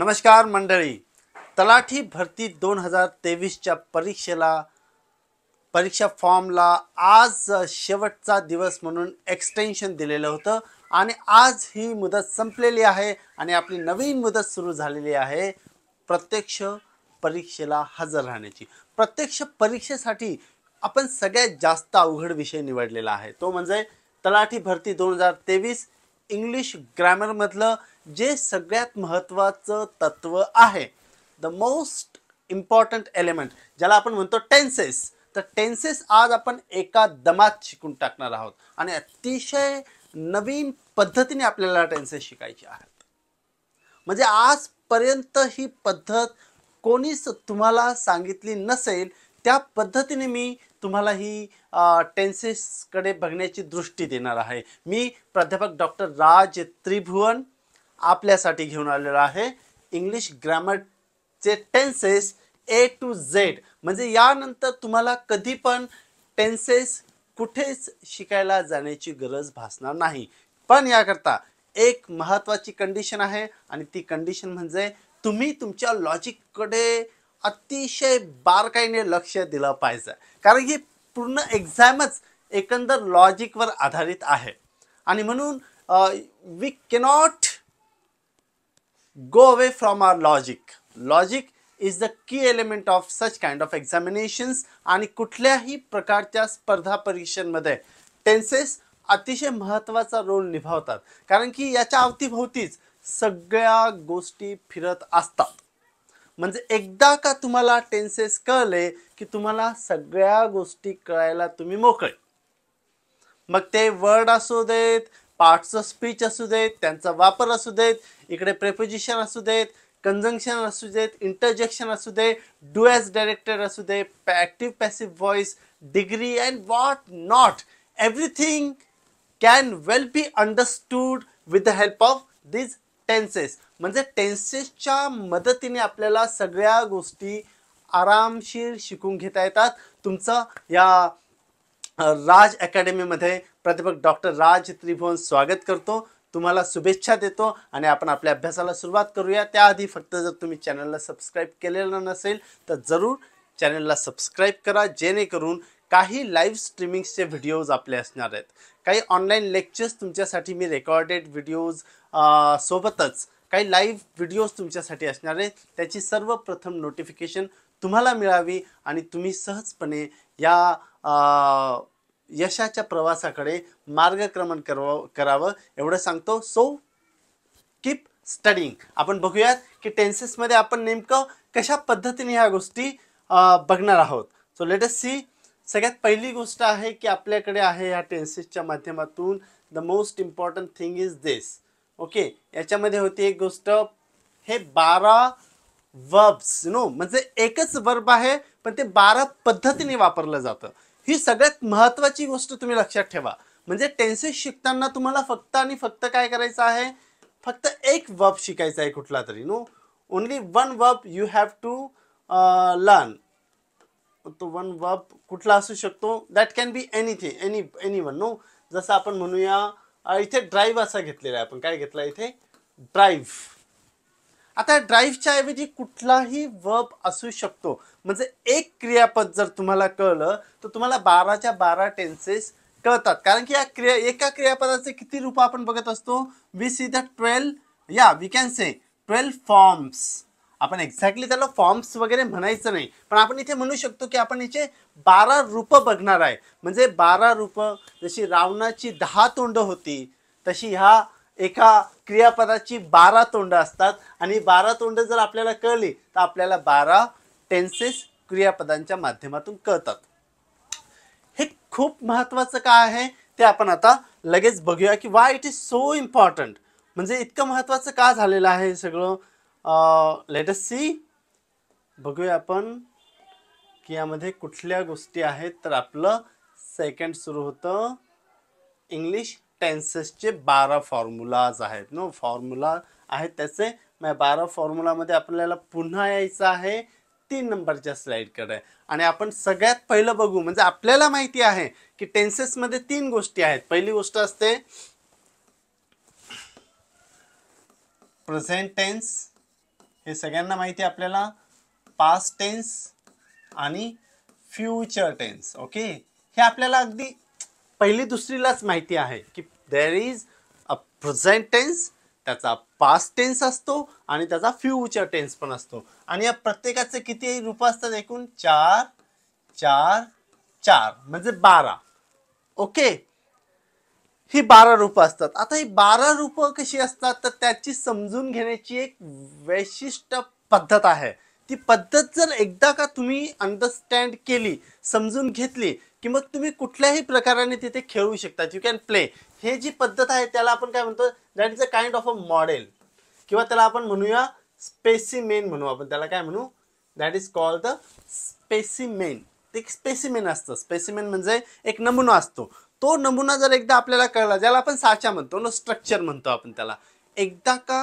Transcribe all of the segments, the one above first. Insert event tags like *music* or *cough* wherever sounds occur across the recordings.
नमस्कार मंडळी तलाठी भरती दोन हजार तेवीसच्या परीक्षेला परीक्षा फॉर्मला आज शेवटचा दिवस म्हणून एक्सटेन्शन दिलेलं होतं आणि आज ही मुदत संपलेली आहे आणि आपली नवीन मुदत सुरू झालेली आहे प्रत्यक्ष परीक्षेला हजर राहण्याची प्रत्यक्ष परीक्षेसाठी आपण सगळ्यात जास्त अवघड विषय निवडलेला आहे तो म्हणजे तलाठी भरती दोन हजार तेवीस इंग्लिश ग्रॅमरमधलं जे सगळ्यात महत्त्वाचं तत्व आहे द मोस्ट इम्पॉर्टंट एलिमेंट ज्याला आपण म्हणतो टेन्सेस तर टेन्सेस आज आपण एका दमात शिकून टाकणार आहोत आणि अतिशय नवीन पद्धतीने आपल्याला टेन्सेस शिकायचे आहेत म्हणजे आजपर्यंत ही पद्धत कोणीच तुम्हाला सांगितली नसेल त्या पद्धतीने मी तुम्हाला ही टेन्सेसकडे बघण्याची दृष्टी देणार आहे मी प्राध्यापक डॉक्टर राज त्रिभुवन आपल्यासाठी घेऊन आलेलो आहे इंग्लिश ग्रॅमरचे टेन्सेस ए टू झेड म्हणजे यानंतर तुम्हाला कधी पण टेन्सेस कुठेच शिकायला जाण्याची गरज भासणार नाही पण याकरता एक महत्त्वाची कंडिशन आहे आणि ती कंडिशन म्हणजे तुम्ही तुमच्या लॉजिककडे अतिशय बारकाईने लक्ष दिलं पाहिजे कारण ही पूर्ण एक्झामच एकंदर लॉजिकवर आधारित आहे आणि म्हणून we cannot go away from our logic logic is the key element of such kind of examinations आणि कुठल्याही प्रकारच्या स्पर्धा परीक्षांमध्ये टेन्सेस अतिशय महत्त्वाचा रोल निभावतात कारण की याच्या अवतीभोवतीच सगळ्या गोष्टी फिरत असतात म्हणजे एकदा का तुम्हाला टेन्सेस कळले की तुम्हाला सगळ्या गोष्टी कळायला तुम्ही मोकळे मग ते वर्ड असू देत पार्टचं स्पीच असू देत त्यांचा वापर असू देत इकडे प्रेपोजिशन असू देत कन्झंक्शन असू देत इंटरजेक्शन असू दे डुएस डायरेक्टर असू दे active passive voice degree and what not everything can well be understood with the help of these tenses म्हणजे टेन्सेसच्या मदतीने आपल्याला सगळ्या गोष्टी आरामशीर शिकून घेता येतात तुमचं या राज अकॅडमीमध्ये प्राध्यापक डॉक्टर राज त्रिभुवन स्वागत करतो तुम्हाला शुभेच्छा देतो आणि आपण आपल्या अभ्यासाला सुरुवात करूया त्याआधी फक्त जर तुम्ही चॅनलला सबस्क्राईब केलेलं नसेल तर जरूर चॅनलला सबस्क्राईब करा जेणेकरून काही लाईव्ह स्ट्रीमिंग्सचे व्हिडिओज आपले असणार आहेत काही ऑनलाईन लेक्चर्स तुमच्यासाठी मी रेकॉर्डेड व्हिडिओज सोबतच काही लाईव्ह व्हिडिओज तुमच्यासाठी असणार आहेत त्याची सर्वप्रथम नोटिफिकेशन तुम्हाला मिळावी आणि तुम्ही सहजपणे या यशाच्या प्रवासाकडे मार्गक्रमण करव करावं एवढं सांगतो सो कीप स्टडिंग आपण बघूयात की टेन्सेसमध्ये आपण नेमकं कशा पद्धतीने ह्या गोष्टी बघणार आहोत सो लेट अस सी सगळ्यात पहिली गोष्ट आहे की आपल्याकडे आहे ह्या टेन्सेसच्या माध्यमातून the most important thing is this okay याच्यामध्ये होती एक गोष्ट हे बारा वर्ब्स नो म्हणजे एकच वर्ब आहे पण ते बारा पद्धतीने वापरलं जातं ही सगळ्यात महत्त्वाची गोष्ट तुम्ही लक्षात ठेवा म्हणजे टेन्सेस शिकताना तुम्हाला फक्त आणि फक्त काय करायचं आहे फक्त एक वर्ब शिकायचा आहे कुठला तरी no only one verb you have to learn तो वन वर्ब कुठला असू शकतो that can be anything any any one no जसं आपण म्हणूया इथे ड्राईव्ह असा घेतलेला आहे आपण काय घेतला इथे ड्राईव्ह आता ड्राईव्हच्या ऐवजी कुठलाही वर्ब असू शकतो म्हणजे एक क्रियापद जर तुम्हाला कळलं तर तुम्हाला बाराच्या बारा टेन्सेस कळतात कारण की या क्रिया एका क्रियापदाचे किती रूप आपण बघत असतो वी सी द ट्वेल्व या we can say twelve forms आपण एक्झॅक्टली त्याला फॉर्म्स वगैरे म्हणायचं नाही पण आपण इथे म्हणू शकतो की आपण इथे बारा रूपं बघणार आहे म्हणजे बारा रूपं जशी रावणाची दहा तोंड होती तशी ह्या एका क्रियापदाची बारा तोंड असतात आणि बारा तोंड जर आपल्याला कळली तर आपल्याला बारा टेन्सेस क्रियापदांच्या माध्यमातून कळतात हे खूप महत्त्वाचं काय आहे ते आपण आता लगेच बघूया की why it is so important म्हणजे इतकं महत्त्वाचं का झालेलं आहे सगळं लेटस सी बघूया आपण की यामध्ये कुठल्या गोष्टी आहेत तर आपलं सेकंड सुरू होतं इंग्लिश टेन्सेसचे बारा फॉर्म्युलाज आहेत नो फॉर्म्युला आहेत त्याचे मग बारा फॉर्म्युलामध्ये आपल्याला पुन्हा यायचं आहे तीन नंबरच्या स्लाईडकडे आणि आपण सगळ्यात पहिलं बघू म्हणजे आपल्याला माहिती आहे की टेन्सेसमध्ये तीन गोष्टी आहेत पहिली गोष्ट असते प्रेझेंट टेन्स हे सगळ्यांना माहिती आहे आपल्याला पास्ट टेन्स आणि फ्युचर टेन्स ओके हे आपल्याला अगदी पहिली दुसरीलाच माहिती आहे की there is a present tense त्याचा पास्ट टेन्स असतो आणि त्याचा फ्युचर टेन्स पण असतो आणि या प्रत्येकाचे किती रूप असतात एकूण चार चार चार म्हणजे बारा ओके ही बारा रूपं असतात आता ही बारा रूपं कशी असतात तर त्याची समजून घेण्याची एक वैशिष्ट पद्धत आहे ती पद्धत जर एकदा का तुम्ही अंडरस्टँड केली समजून घेतली की मग तुम्ही कुठल्याही प्रकाराने तिथे खेळू शकता यू कॅन प्ले हे जी पद्धत आहे त्याला आपण काय म्हणतो that is a kind of a model किंवा त्याला आपण म्हणूया स्पेसिमेन म्हणू आपण त्याला काय म्हणू that is called the specimen ते एक स्पेसिमेन असतं स्पेसिमेन म्हणजे एक नमुना असतो तो नमुना जर एकदा आपल्याला कळला ज्याला आपण साचा म्हणतो ना स्ट्रक्चर म्हणतो आपण त्याला एकदा का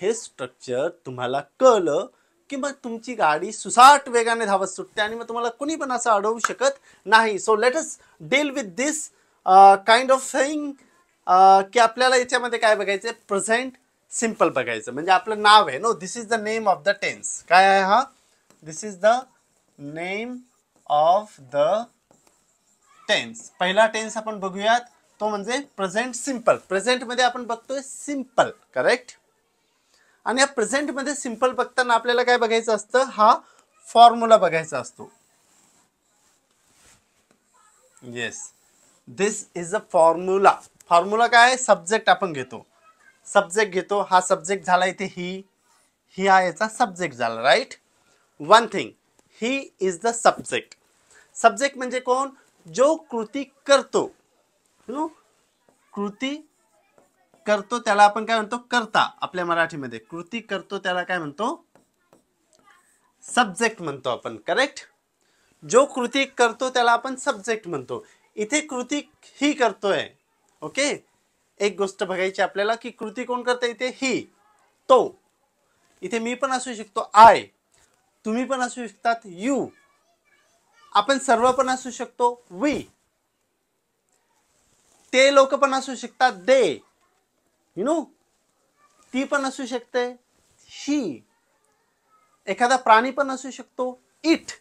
हे स्ट्रक्चर तुम्हाला कळलं की मग तुमची गाडी सुसाट वेगाने धावत सुटते आणि मग तुम्हाला कुणी पण असं अडवू शकत नाही so let us deal with this kind of thing की आपल्याला याच्यामध्ये काय बघायचं आहे प्रेझेंट सिम्पल बघायचं म्हणजे आपलं नाव आहे no this is the name of the tense काय आहे हा this is the name of the tense पहिला टेन्स आपण बघूयात तो म्हणजे प्रेझेंट सिम्पल प्रेझेंटमध्ये आपण बघतोय सिंपल करेक्ट आणि या प्रेझेंटमध्ये सिम्पल बघताना आपल्याला काय बघायचं असतं हा फॉर्म्युला बघायचा असतो yes this is a formula formula काय सब्जेक्ट आपण घेतो सब्जेक्ट घेतो हा सब्जेक्ट झाला इथे ही ही हा याचा सब्जेक्ट झाला right one thing he is the subject subject म्हणजे कोण जो कृती करतो कृती करतो त्याला आपण काय म्हणतो करता आपल्या मराठीमध्ये कृती करतो त्याला काय म्हणतो सब्जेक्ट म्हणतो आपण करेक्ट जो कृती करतो त्याला आपण सब्जेक्ट म्हणतो इथे कृती ही करतोय ओके एक गोष्ट बघायची आपल्याला की कृती कोण करते इथे ही तो इथे मी पण असू शकतो आय तुम्ही पण असू शकतात यू आपण सर्व पण असू शकतो वी ते लोक पण असू शकतात दे यु नो ती पण असू शकते शी एखादा प्राणी पण असू शकतो इट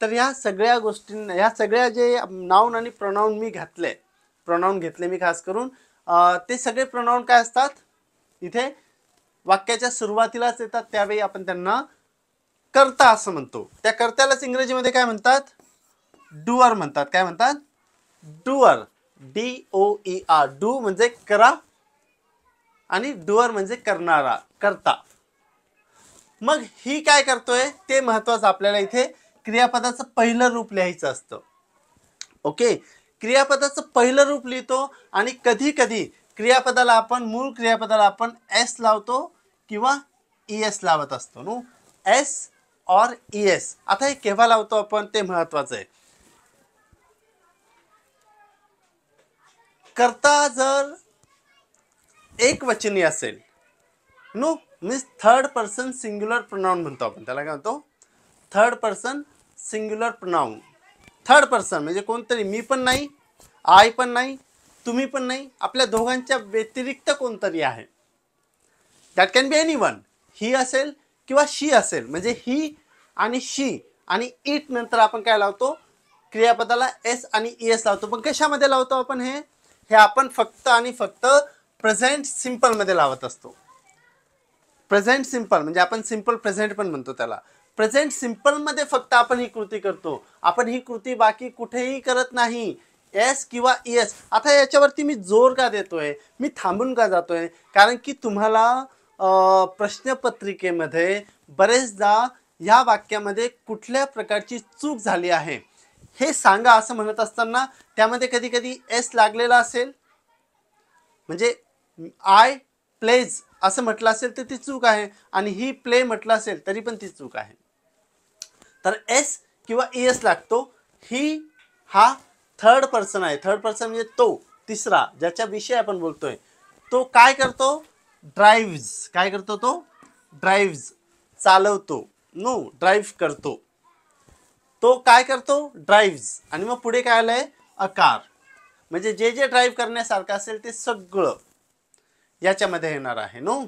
तर ह्या सगळ्या गोष्टींना ह्या सगळ्या जे नाऊन आणि प्रोनाऊन मी घातले प्रोनाऊन घेतले मी खास करून ते सगळे प्रोनाऊन काय असतात इथे वाक्याच्या सुरुवातीलाच येतात त्यावेळी आपण त्यांना कर्ता असं म्हणतो त्या कर्त्यालाच इंग्रजीमध्ये काय म्हणतात डुअर म्हणतात काय म्हणतात doer D O E R do म्हणजे करा आणि डुअर म्हणजे करणारा करता मग ही काय करतोय ते महत्वाचं आपल्याला इथे क्रियापदाचं पहिलं रूप लिहायचं असतं ओके क्रियापदाचं पहिलं रूप लिहितो आणि कधी कधी क्रियापदाला आपण मूळ क्रियापदाला आपण एस लावतो किंवा ई e एस लावत असतो नो एस और ई एस आता हे केव्हा लावतो आपण ते महत्वाचं आहे करता जर एक वचनी असेल no means third person singular pronoun म्हणतो आपण त्याला काय म्हणतो third person singular pronoun third person म्हणजे कोणतरी मी पण नाही आय पण नाही तुम्ही पण नाही आपल्या दोघांच्या व्यतिरिक्त कोणतरी आहे that can be any one he असेल किंवा शी असेल म्हणजे ही आणि शी आणि इट नंतर आपण काय लावतो क्रियापदाला एस आणि ई एस लावतो पण कशामध्ये लावतो आपण हे हे आपण फक्त आणि फक्त प्रेझेंट सिम्पलमध्ये लावत असतो प्रेझेंट सिंपल म्हणजे आपण सिंपल प्रेझेंट पण म्हणतो त्याला प्रेझेंट सिंपलमध्ये फक्त आपण ही कृती करतो आपण ही कृती बाकी कुठेही करत नाही एस किंवा एस आता याच्यावरती मी जोर का देतोय मी थांबून का जातोय कारण की तुम्हाला प्रश्नपत्रिकेमध्ये बरेचदा ह्या वाक्यामध्ये कुठल्या प्रकारची चूक झाली आहे हे सांगा असं म्हणत असताना त्यामध्ये कधी कधी एस लागलेला असेल म्हणजे आय प्लेज असं म्हटलं असेल तर ती चूक आहे आणि ही प्ले म्हटलं असेल तरी पण ती चूक आहे तर एस किंवा ई e एस लागतो ही हा थर्ड पर्सन आहे थर्ड पर्सन म्हणजे तो तिसरा ज्याच्याविषयी विषय आपण बोलतोय तो काय करतो ड्राईव्ज काय करतो तो ड्राईव्ज चालवतो नो ड्राईव्ह करतो तो काय करतो ड्राईव्ज आणि मग पुढे काय आलंय अकार म्हणजे जे जे ड्राईव्ह करण्यासारखं असेल ते सगळं याच्यामध्ये येणार आहे नो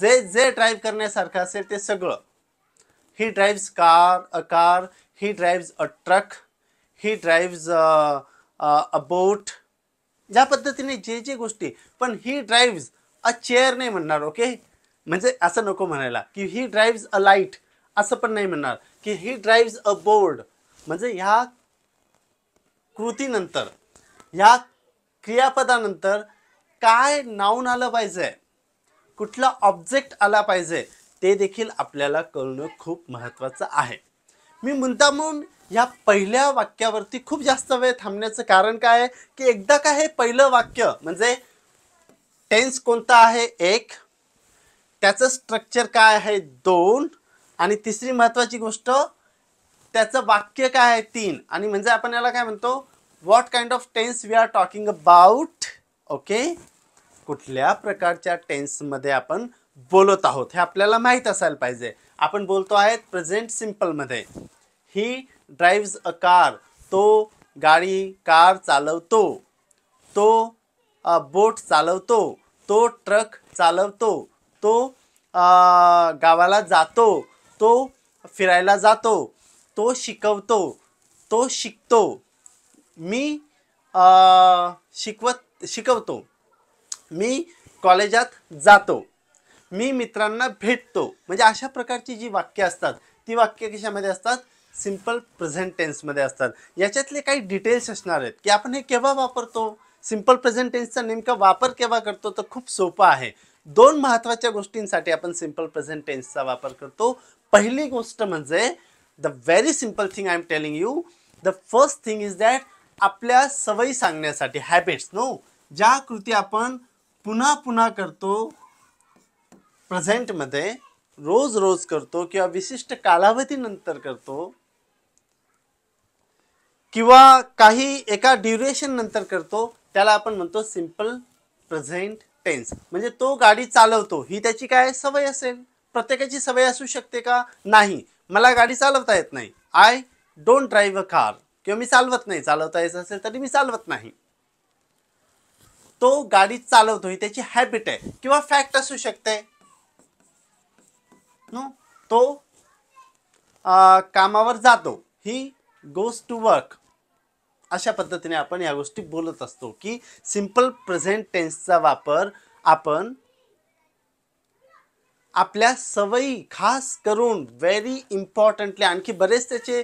जे जे ड्राईव्ह करण्यासारखं असेल ते सगळं he drives car a car he drives a truck he drives a boat ज्या पद्धतीने जे जे गोष्टी पण ही ड्राईव्ज अ चेअर नाही म्हणणार ओके म्हणजे असं नको म्हणायला की ही ड्राईव्ज अ लाईट असं पण नाही म्हणणार की ही ड्राईव्ज अ बोर्ड म्हणजे ह्या कृतीनंतर ह्या क्रियापदानंतर काय नाऊन आलं पाहिजे कुठला ऑब्जेक्ट आला पाहिजे ते देखील आपल्याला कळणं खूप महत्त्वाचं आहे मी म्हणून या पहिल्या वाक्यावरती खूप जास्त वेळ थांबण्याचं कारण काय आहे की एकदा का हे पहिलं वाक्य म्हणजे टेन्स कोणता आहे एक त्याचं स्ट्रक्चर काय आहे दोन आणि तिसरी महत्त्वाची गोष्ट त्याचं वाक्य काय आहे तीन आणि म्हणजे आपण याला काय म्हणतो what kind of tense we are talking about okay कुठल्या प्रकारच्या टेन्समध्ये आपण बोलत आहोत हे आपल्याला माहीत असायला पाहिजे आपण बोलतो आहेत प्रेझेंट सिम्पलमध्ये ही ड्राईव्ज अ कार तो गाडी कार चालवतो तो बोट चालवतो तो ट्रक चालवतो तो गावाला जातो तो फिरायला जातो तो शिकवतो तो शिकतो मी शिकवत शिकवतो मी कॉलेजात जातो मी मित्रांना भेटतो म्हणजे अशा प्रकारची जी वाक्य असतात ती वाक्य कशामध्ये असतात सिंपल प्रेझेंट टेन्समध्ये असतात याच्यातले काही डिटेल्स असणार आहेत की आपण हे केव्हा वापरतो सिम्पल प्रेझेंट टेन्सचा नेमका वापर केव्हा करतो तर खूप सोपा आहे दोन महत्त्वाच्या गोष्टींसाठी आपण सिंपल प्रेझेंट टेन्सचा वापर करतो पहिली गोष्ट म्हणजे the very simple thing I am telling you the first thing is that आपल्या सवयी सांगण्यासाठी हॅबिट्स नो ज्या कृती आपण पुन्हा पुन्हा करतो प्रेझेंटमध्ये रोज रोज करतो किंवा विशिष्ट कालावधीनंतर करतो किंवा काही एका ड्युरेशन नंतर करतो त्याला आपण म्हणतो सिम्पल प्रेझेंट टेन्स म्हणजे तो गाडी चालवतो ही त्याची काय सवय असेल प्रत्येकाची सवय असू शकते का नाही मला गाडी चालवता येत नाही I don't drive a car किंवा मी चालवत नाही चालवता यायचं असेल तरी मी चालवत नाही तो गाडी चालवतो ही त्याची हॅबिट आहे किंवा फॅक्ट असू शकते नो तो कामावर जातो ही गोज टू वर्क अशा पद्धतीने आपण या गोष्टी बोलत असतो की सिम्पल प्रेझेंट टेन्सचा वापर आपण आपल्या सवयी खास करून व्हेरी इम्पॉर्टंटली आणखी बरेच त्याचे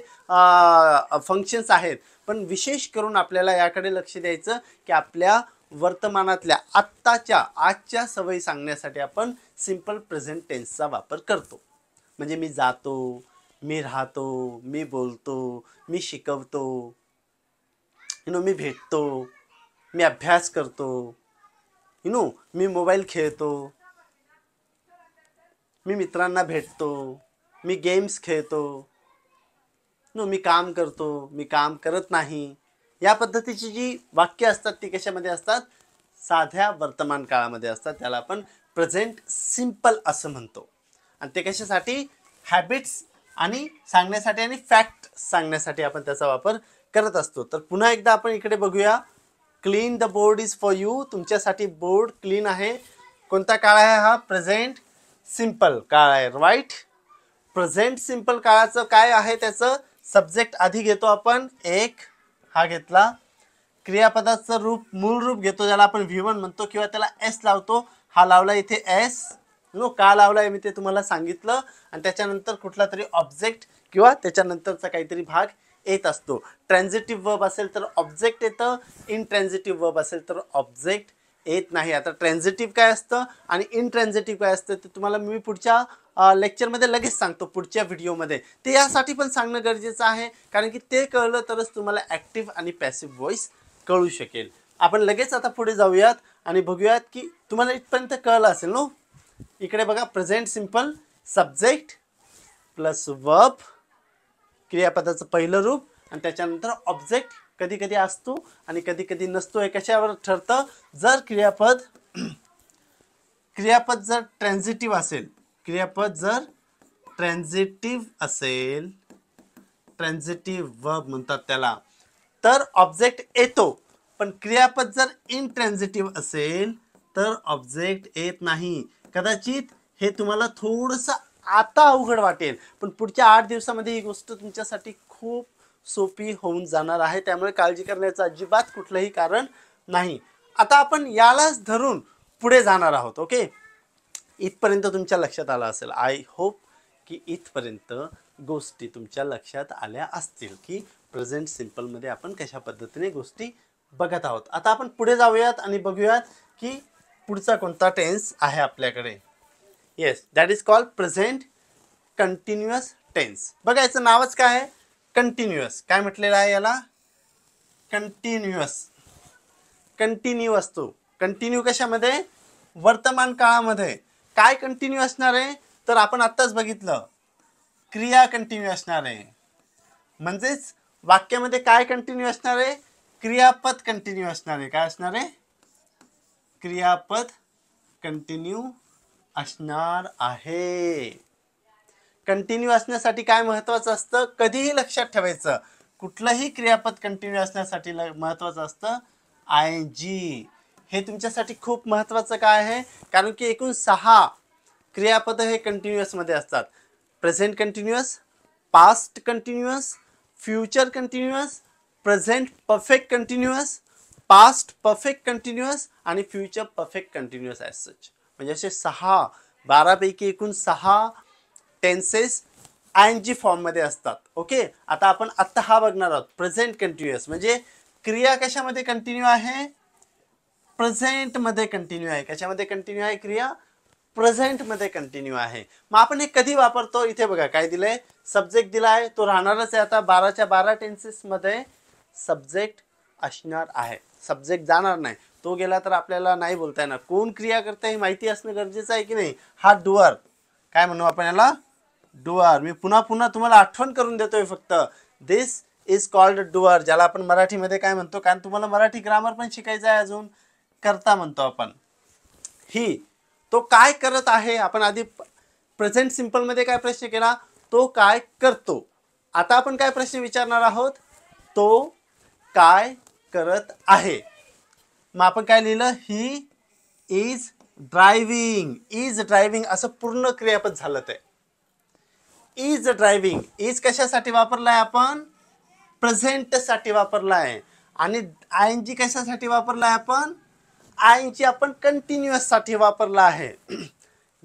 फंक्शन्स आहेत पण विशेष करून आपल्याला याकडे लक्ष द्यायचं की आपल्या वर्तमानातल्या आत्ताच्या आजच्या सवयी सांगण्यासाठी आपण सिम्पल प्रेझेंट टेन्सचा वापर करतो म्हणजे मी जातो मी राहतो मी बोलतो मी शिकवतो यु नो मी भेटतो मी अभ्यास करतो यु नो मी मोबाईल खेळतो मी मित्रांना भेटतो मी गेम्स खेळतो नो मी काम करतो मी काम करत नाही या पद्धतीची जी वाक्य असतात ती कशामध्ये असतात साध्या वर्तमान काळामध्ये असतात त्याला आपण प्रेझेंट सिम्पल असं म्हणतो आणि ते कशासाठी हॅबिट्स आणि सांगण्यासाठी आणि फॅक्ट सांगण्यासाठी आपण त्याचा वापर करत असतो तर पुन्हा एकदा आपण इकडे बघूया clean the board is for you तुमच्यासाठी बोर्ड क्लीन आहे कोणता काळ आहे हा प्रेझेंट सिम्पल काळ आहे राईट प्रेझेंट सिंपल काळाचं काय आहे त्याचं सब्जेक्ट आधी घेतो आपण एक हा घेतला क्रियापदाचं रूप मूळ रूप घेतो ज्याला आपण व्हिवन म्हणतो किंवा त्याला एस लावतो हा लावला इथे एस नो का लावलाय मी ते तुम्हाला सांगितलं आणि त्याच्यानंतर कुठला तरी ऑब्जेक्ट किंवा त्याच्यानंतरचा काहीतरी भाग येत असतो ट्रान्झिटिव्ह वर्ब असेल तर ऑब्जेक्ट येतं इन वर्ब असेल तर ऑब्जेक्ट येत नाही आता ट्रान्झिटिव्ह काय असतं आणि इनट्रान्झिटिव्ह काय असतं ते तुम्हाला मी पुढच्या लेक्चरमध्ये लगेच सांगतो पुढच्या व्हिडिओमध्ये ते यासाठी पण सांगणं गरजेचं आहे कारण की ते कळलं तरच तुम्हाला ॲक्टिव्ह आणि पॅसिव्ह व्हॉइस कळू शकेल आपण लगेच आता पुढे जाऊयात आणि बघूयात की तुम्हाला इथपर्यंत कळलं असेल नो हो? इकडे बघा present simple subject plus verb क्रियापदाचं पहिलं रूप आणि त्याच्यानंतर ऑब्जेक्ट कधी कधी असतो आणि कधी कधी नसतो हे कशावर ठरतं जर क्रियापद क्रियापद जर ट्रान्झिटिव्ह असेल क्रियापद जर ट्रान्झिटिव्ह असेल ट्रान्झिटिव्ह वर्ब म्हणतात त्याला तर ऑब्जेक्ट येतो पण क्रियापद जर इनट्रान्झिटिव्ह असेल तर ऑब्जेक्ट येत नाही कदाचित हे तुम्हाला थोडंसं आता अवघड वाटेल पण पुढच्या आठ दिवसामध्ये ही गोष्ट तुमच्यासाठी खूप सोपी होऊन जाणार आहे त्यामुळे काळजी करण्याचं अजिबात कुठलंही कारण नाही आता आपण यालाच धरून पुढे जाणार आहोत ओके इथपर्यंत तुमच्या लक्षात आलं असेल आय होप की इथपर्यंत गोष्टी तुमच्या लक्षात आल्या असतील की प्रेझेंट सिम्पलमध्ये आपण कशा पद्धतीने गोष्टी बघत आहोत आता आपण पुढे जाऊयात आणि बघूयात की पुढचा कोणता टेन्स आहे आपल्याकडे yes that is called present continuous tense बघायचं नावच काय आहे कंटिन्युअस काय म्हटलेलं आहे याला कंटिन्युअस कंटिन्यू असतो कंटिन्यू कशामध्ये वर्तमान काळामध्ये काय कंटिन्यू असणार आहे तर आपण आत्ताच बघितलं क्रिया कंटिन्यू असणार आहे म्हणजेच वाक्यामध्ये काय कंटिन्यू असणार आहे क्रियापद कंटिन्यू असणार आहे काय असणार आहे क्रियापद कंटिन्यू असणार आहे कंटिन्यू असण्यासाठी काय महत्त्वाचं असतं कधीही लक्षात ठेवायचं कुठलंही क्रियापद कंटिन्यू असण्यासाठी महत्त्वाचं असतं आय जी हे तुमच्यासाठी खूप महत्त्वाचं काय आहे कारण की एकूण सहा क्रियापद हे कंटिन्युअसमध्ये असतात present continuous past continuous future continuous present perfect continuous past perfect continuous आणि future perfect continuous as such म्हणजे असे सहा बारापैकी एकूण सहा टेन्सेस आयन जी फॉर्ममध्ये असतात ओके आता आपण आत्ता हा बघणार आहोत प्रेझेंट कंटिन्युअस म्हणजे क्रिया कशामध्ये कंटिन्यू आहे प्रेझेंटमध्ये कंटिन्यू आहे कशामध्ये कंटिन्यू आहे क्रिया प्रेझेंटमध्ये कंटिन्यू आहे मग आपण हे कधी वापरतो इथे बघा काय दिलं आहे सब्जेक्ट दिला आहे तो राहणारच आहे आता बाराच्या बारा टेन्सेसमध्ये सब्जेक्ट असणार आहे सब्जेक्ट जाणार नाही तो गेला तर आपल्याला नाही बोलता येणार कोण क्रिया करते हे माहिती असणं गरजेचं आहे की नाही हा डुअर काय म्हणू आपण डुआर मी पुन्हा पुन्हा तुम्हाला आठवण करून देतोय फक्त दिस इज कॉल्ड डुअर ज्याला आपण मराठीमध्ये काय म्हणतो कारण तुम्हाला मराठी ग्रामर पण शिकायचं आहे अजून करता म्हणतो आपण ही तो काय करत आहे आपण आधी प्रेझेंट सिम्पलमध्ये काय प्रश्न केला तो काय करतो आता आपण काय प्रश्न विचारणार आहोत तो काय करत आहे मग आपण काय लिहिलं he is driving is driving असं पूर्ण क्रियापद झालं ते इज ड्रायविंग इज कशासाठी वापरला आहे आपण प्रेझेंटसाठी वापरला आहे आणि आय एन जी कशासाठी वापरला आहे आपण आय एन जी आपण कंटिन्युअससाठी वापरला आहे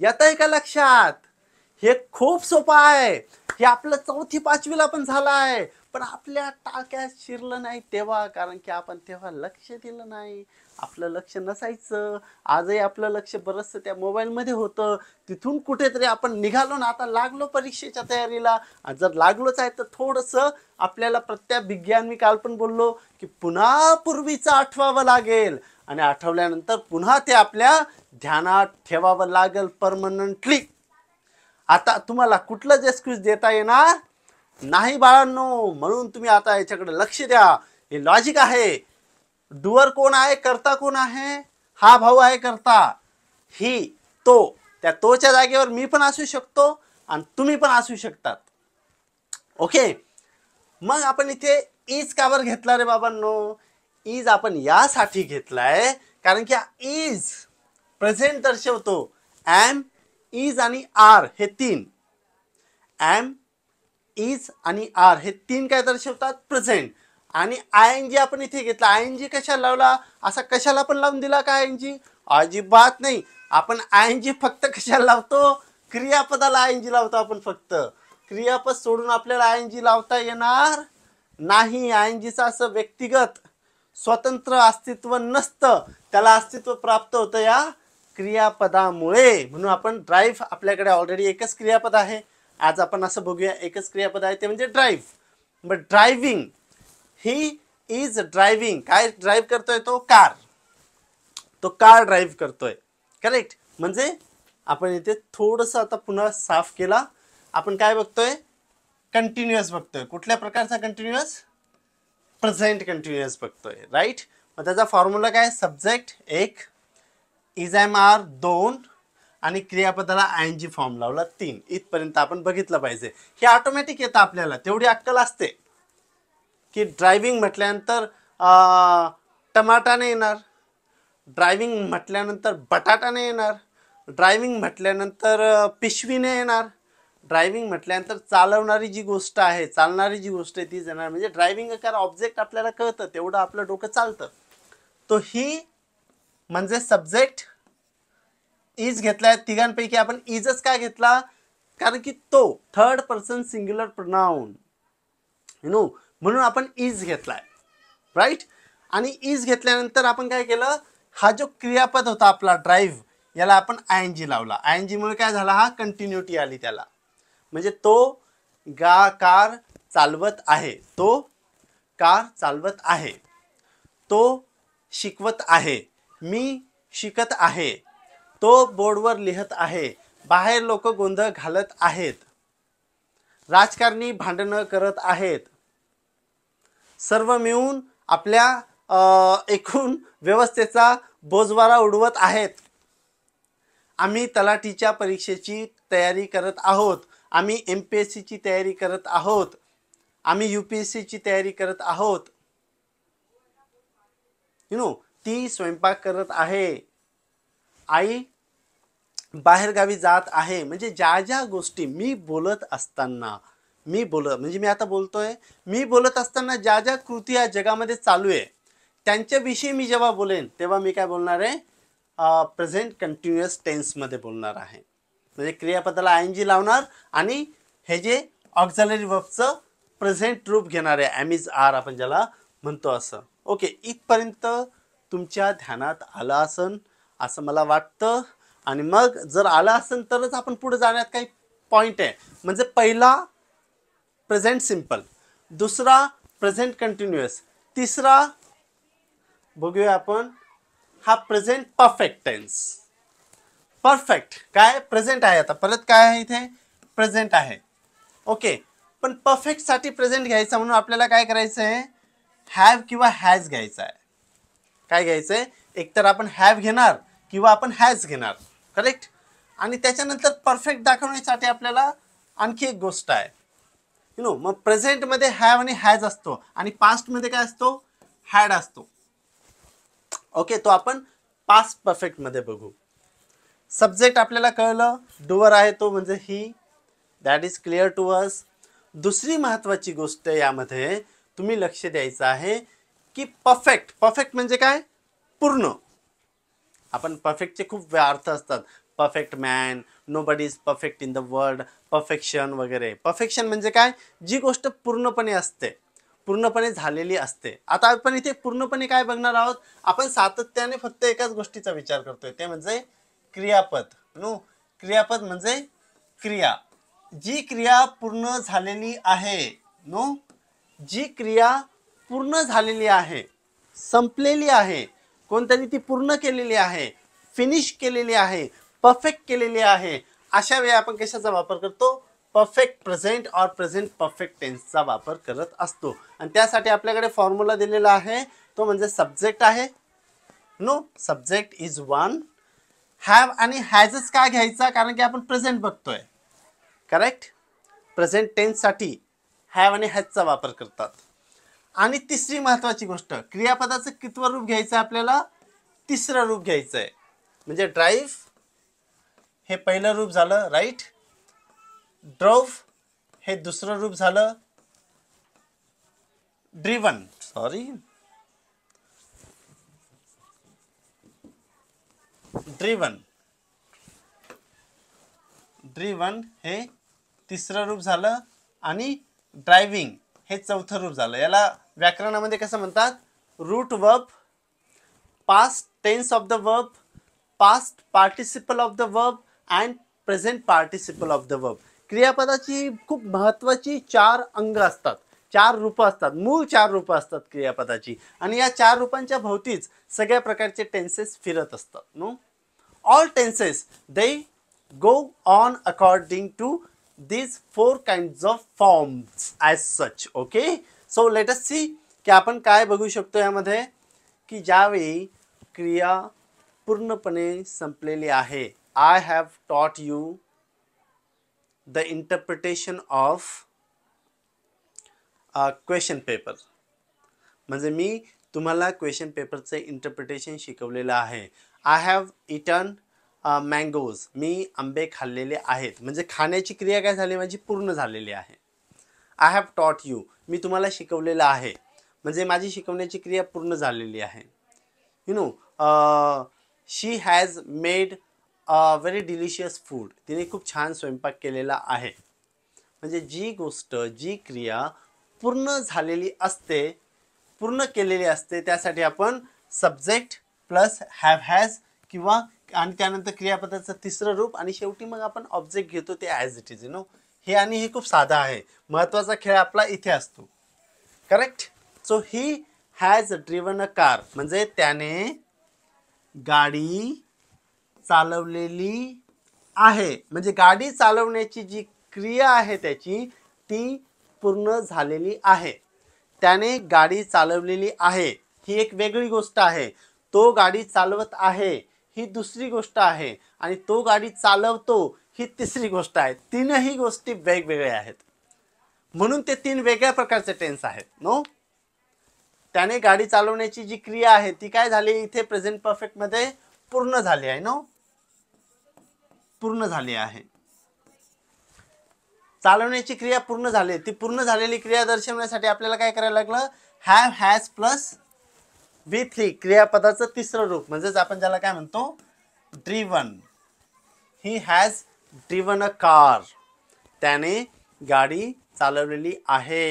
यात आहे का लक्षात हे खूप सोपं आहे हे आपलं चौथी पाचवीला पण झालं आहे पण आपल्या टाक्यात शिरलं नाही तेव्हा कारण की आपण तेव्हा लक्ष दिलं नाही आपलं लक्ष नसायचं आजही आपलं लक्ष बरंचसं त्या मोबाईलमध्ये होतं तिथून कुठेतरी आपण निघालो ना आता लागलो परीक्षेच्या तयारीला जर लागलोच आहे तर थोडंसं आपल्याला प्रत्येक विज्ञान मी काल पण बोललो की पुन्हा पूर्वीचं आठवावं लागेल आणि आठवल्यानंतर पुन्हा ते आपल्या ध्यानात ठेवावं लागेल परमनंटली आता तुम्हाला कुठलं एक्सक्यूज देता येणार नाही बाळांनो म्हणून तुम्ही आता याच्याकडे लक्ष द्या हे लॉजिक आहे डुअर कोण आहे करता कोण आहे हा भाऊ आहे करता ही तो त्या तोच्या जागेवर मी पण असू शकतो आणि तुम्ही पण असू शकतात ओके मग आपण इथे ईज कावर घेतला रे बाबांनो ईज आपण यासाठी घेतलाय कारण की ईज प्रेझेंट दर्शवतो एम इज आणि आर हे तीन एम इज आणि आर हे तीन काय दर्शवतात प्रेझेंट आणि आय एन जी आपण इथे घेतला आय एन जी कशाला लावला असा कशाला पण लावून दिला का आय एन जी अजिबात नाही आपण आय एन जी फक्त कशाला लावतो क्रियापदाला आय एन जी लावतो आपण फक्त क्रियापद सोडून आपल्याला आय एन जी लावता येणार नाही आय एन जीचं असं व्यक्तिगत स्वतंत्र अस्तित्व नसतं त्याला अस्तित्व प्राप्त होतं या क्रियापदामुळे म्हणून आपण ड्राईव्ह आपल्याकडे ऑलरेडी एकच क्रियापद आहे आज आपण असं बघूया एकच क्रियापद आहे ते म्हणजे drive but driving he is driving काय ड्राईव्ह करतोय तो कार तो कार ड्राईव्ह करतोय करेक्ट म्हणजे आपण इथे थोडस आता पुन्हा साफ केला आपण काय बघतोय कंटिन्युअस बघतोय कुठल्या प्रकारचा कंटिन्युअस प्रेझेंट कंटिन्युअस बघतोय राईट मग त्याचा फॉर्म्युला काय सब्जेक्ट एक इज एम आर दोन आणि क्रियापदाला आय एन जी फॉर्म लावला तीन इथपर्यंत आपण बघितलं पाहिजे हे ऑटोमॅटिक येतं आपल्याला तेवढी अक्कल असते की ड्रायव्हिंग म्हटल्यानंतर टमाटाने येणार ड्रायव्हिंग म्हटल्यानंतर बटाटाने येणार ड्रायव्हिंग म्हटल्यानंतर पिशवीने येणार ड्रायव्हिंग म्हटल्यानंतर चालवणारी जी गोष्ट आहे चालणारी जी गोष्ट आहे ती येणार म्हणजे ड्रायव्हिंग कार ऑब्जेक्ट आपल्याला कळतं तेवढं आपलं डोकं चालतं तो ही म्हणजे सब्जेक्ट इज घेतलाय तिघांपैकी आपण इजच का घेतला कारण की तो third person singular pronoun you know म्हणून आपण इज घेतलाय राईट आणि इज घेतल्यानंतर आपण काय केलं हा जो क्रियापद होता आपला ड्राईव्ह याला आपण आय एन जी लावला आय एन जीमुळे काय झाला हा कंटिन्युटी आली त्याला म्हणजे तो गा कार चालवत आहे तो कार चालवत आहे तो शिकवत आहे मी शिकत आहे तो बोर्डवर लिहत आहे बाहेर लोक गोंधळ घालत आहेत राजकारणी भांडणं करत आहेत सर्व मिळून आपल्या एकूण व्यवस्थेचा बोजवारा उडवत आहेत आम्ही तलाठीच्या परीक्षेची तयारी करत आहोत आम्ही एम पी एस सीची तयारी करत आहोत आम्ही यू पी एस सीची तयारी करत आहोत यु नो ती स्वयंपाक करत आहे आई बाहेरगावी जात आहे म्हणजे ज्या ज्या गोष्टी मी बोलत असताना मी बोल म्हणजे मी आता बोलतोय मी बोलत असताना ज्या ज्या कृती या जगामध्ये चालू आहे त्यांच्याविषयी मी जेव्हा बोलेन तेव्हा मी काय बोलणार आहे प्रेझेंट कंटिन्युअस टेन्समध्ये बोलणार आहे म्हणजे क्रियापदाला आय एन जी लावणार आणि हे जे ऑक्झलरी वर्बचं प्रेझेंट रूप घेणार आहे एम इज आर आपण ज्याला म्हणतो असं ओके इथपर्यंत तुमच्या ध्यानात आलं असन असं मला वाटतं आणि मग जर आलं असेल तरच आपण पुढे जाण्यात काही पॉईंट आहे म्हणजे पहिला प्रेझेंट सिम्पल दुसरा प्रेझेंट कंटिन्युअस तिसरा बघूया आपण हा प्रेझेंट परफेक्ट टेन्स परफेक्ट काय प्रेझेंट आहे आता परत काय आहे इथे प्रेझेंट आहे ओके पण परफेक्टसाठी प्रेझेंट घ्यायचा म्हणून आपल्याला काय करायचं आहे हॅव किंवा हॅज घ्यायचं आहे काय घ्यायचं आहे एकतर आपण हॅव घेणार किंवा आपण हॅज घेणार करेक्ट आणि त्याच्यानंतर परफेक्ट दाखवण्यासाठी आपल्याला आणखी एक गोष्ट आहे यु नो मग प्रेझेंटमध्ये हॅव आणि हॅज असतो आणि पास्टमध्ये काय असतो हॅड असतो ओके तो आपण पास्ट परफेक्टमध्ये बघू सब्जेक्ट आपल्याला कळलं डुअर आहे तो म्हणजे he that is clear to us दुसरी महत्त्वाची गोष्ट यामध्ये तुम्ही लक्ष द्यायचं आहे की परफेक्ट परफेक्ट म्हणजे काय पूर्ण आपण परफेक्टचे खूप अर्थ असतात perfect man no body is perfect in the world perfection वगैरे परफेक्शन म्हणजे काय जी गोष्ट पूर्णपणे असते पूर्णपणे झालेली असते आता आपण इथे पूर्णपणे काय बघणार आहोत आपण सातत्याने फक्त एकाच गोष्टीचा विचार करतोय ते म्हणजे क्रियापद नो क्रियापद म्हणजे क्रिया जी क्रिया पूर्ण झालेली आहे नो जी क्रिया पूर्ण झालेली आहे संपलेली आहे कोणत्यानी ती पूर्ण केलेली आहे फिनिश केलेली आहे परफेक्ट केलेली आहे अशा वेळी आपण कशाचा वापर करतो परफेक्ट प्रेझेंट और प्रेझेंट परफेक्ट टेन्सचा वापर करत असतो आणि त्यासाठी आपल्याकडे फॉर्म्युला दिलेला आहे तो म्हणजे सब्जेक्ट आहे no subject is one have आणि हॅजच का घ्यायचा कारण की आपण प्रेझेंट बघतोय करेक्ट प्रेझेंट टेन्ससाठी हॅव आणि हॅजचा वापर करतात आणि तिसरी महत्वाची गोष्ट क्रियापदाचं कितवं रूप घ्यायचं आपल्याला तिसरं रूप घ्यायचं आहे म्हणजे ड्राईव्ह हे पहिलं रूप झालं राईट ड्रव हे दुसरं रूप झालं ड्रिवन सॉरी ड्रिवन ड्रिवन हे तिसरं रूप झालं आणि ड्रायव्हिंग हे चौथं रूप झालं याला व्याकरणामध्ये कसं म्हणतात root verb past tense of the verb past participle of the verb and present participle of the verb क्रियापदाची खूप महत्त्वाची चार अंग असतात चार रूपं असतात मूळ चार रूपं असतात क्रियापदाची आणि या चार रूपांच्या भोवतीच सगळ्या प्रकारचे टेन्सेस फिरत असतात no all tenses they go on according to these four kind of forms as such okay so let's see की आपण काय बघू शकतो यामध्ये की ज्यावेळी क्रिया पूर्णपणे संपलेली आहे I have taught you the interpretation of question paper म्हणजे मी तुम्हाला क्वेश्चन पेपरचं इंटरप्रिटेशन शिकवलेलं आहे आय हॅव इटन मँगोज मी आंबे खाल्लेले आहेत म्हणजे खाण्याची क्रिया काय झाली माझी पूर्ण झालेली आहे आय हॅव टॉट यू मी तुम्हाला शिकवलेलं आहे म्हणजे माझी शिकवण्याची क्रिया पूर्ण झालेली आहे you know she has made a very delicious food तिने खूप छान स्वयंपाक केलेला आहे म्हणजे जी गोष्ट जी क्रिया पूर्ण झालेली असते पूर्ण केलेली असते त्यासाठी आपण सब्जेक्ट प्लस हॅव हॅज किंवा आणि त्यानंतर क्रियापदाचं तिसरं रूप आणि शेवटी मग आपण ऑब्जेक्ट घेतो ते as it is you know हे आणि हे खूप साधा आहे महत्त्वाचा खेळ आपला इथे असतो correct so he has driven a car म्हणजे त्याने गाडी चालवलेली आहे म्हणजे गाडी चालवण्याची जी क्रिया आहे त्याची ती पूर्ण झालेली आहे त्याने गाडी चालवलेली आहे ही एक वेगळी गोष्ट आहे तो गाडी चालवत आहे ही दुसरी गोष्ट आहे आणि तो गाडी चालवतो ही तिसरी गोष्ट आहे तीनही गोष्टी वेगवेगळ्या आहेत म्हणून ते तीन वेगळ्या प्रकारचे टेन्स आहेत नो त्याने गाडी चालवण्याची जी क्रिया आहे ती काय झाली इथे प्रेझेंट परफेक्टमध्ये पूर्ण झाली आहे नो पूर्ण झाली आहे चालवण्याची क्रिया पूर्ण झाली ती पूर्ण झालेली क्रिया दर्शवण्यासाठी आपल्याला काय करायला लागलं हॅव हॅज प्लस विथ ही क्रियापदाचं तिसरं रूप म्हणजेच आपण ज्याला काय म्हणतो driven he has driven a car त्याने गाडी चालवलेली आहे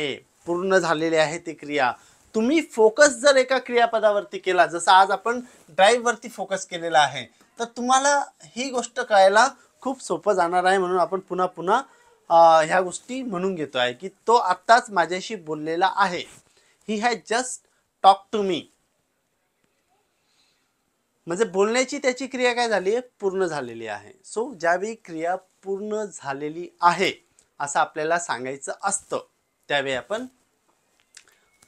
पूर्ण झालेली आहे ती क्रिया तुम्ही फोकस जर एका क्रियापदावरती केला जसं आज आपण ड्राईव्हवरती फोकस केलेला आहे तर तुम्हाला ही गोष्ट कळायला खूप सोपं जाणार आहे म्हणून आपण पुन्हा पुन्हा ह्या गोष्टी म्हणून घेतो आहे की तो आत्ताच माझ्याशी बोललेला आहे he has just talk to me म्हणजे बोलण्याची त्याची क्रिया काय झाली आहे पूर्ण झालेली आहे सो ज्यावेळी क्रिया पूर्ण झालेली आहे असं आपल्याला सांगायचं असतं त्यावेळी आपण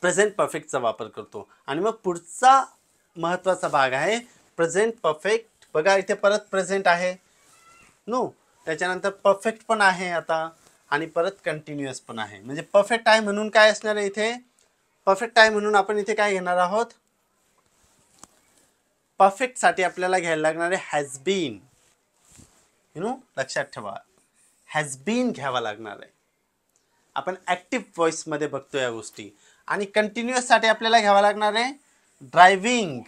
प्रेझेंट परफेक्टचा वापर करतो आणि मग पुढचा महत्त्वाचा भाग आहे प्रेझेंट परफेक्ट बघा इथे परत प्रेझेंट आहे नो त्याच्यानंतर परफेक्ट पण आहे आता आणि परत कंटिन्युअस पण आहे म्हणजे परफेक्ट आहे म्हणून काय असणार आहे इथे परफेक्ट आहे म्हणून आपण इथे काय घेणार आहोत परफेक्टसाठी आपल्याला घ्यायला लागणार आहे हॅज बीन यु नो लक्षात ठेवा हॅज बीन घ्यावा लागणार आहे आपण ॲक्टिव्ह व्हॉइसमध्ये बघतो या गोष्टी आणि साठी आपल्याला घ्यावा लागणार आहे ड्रायव्हिंग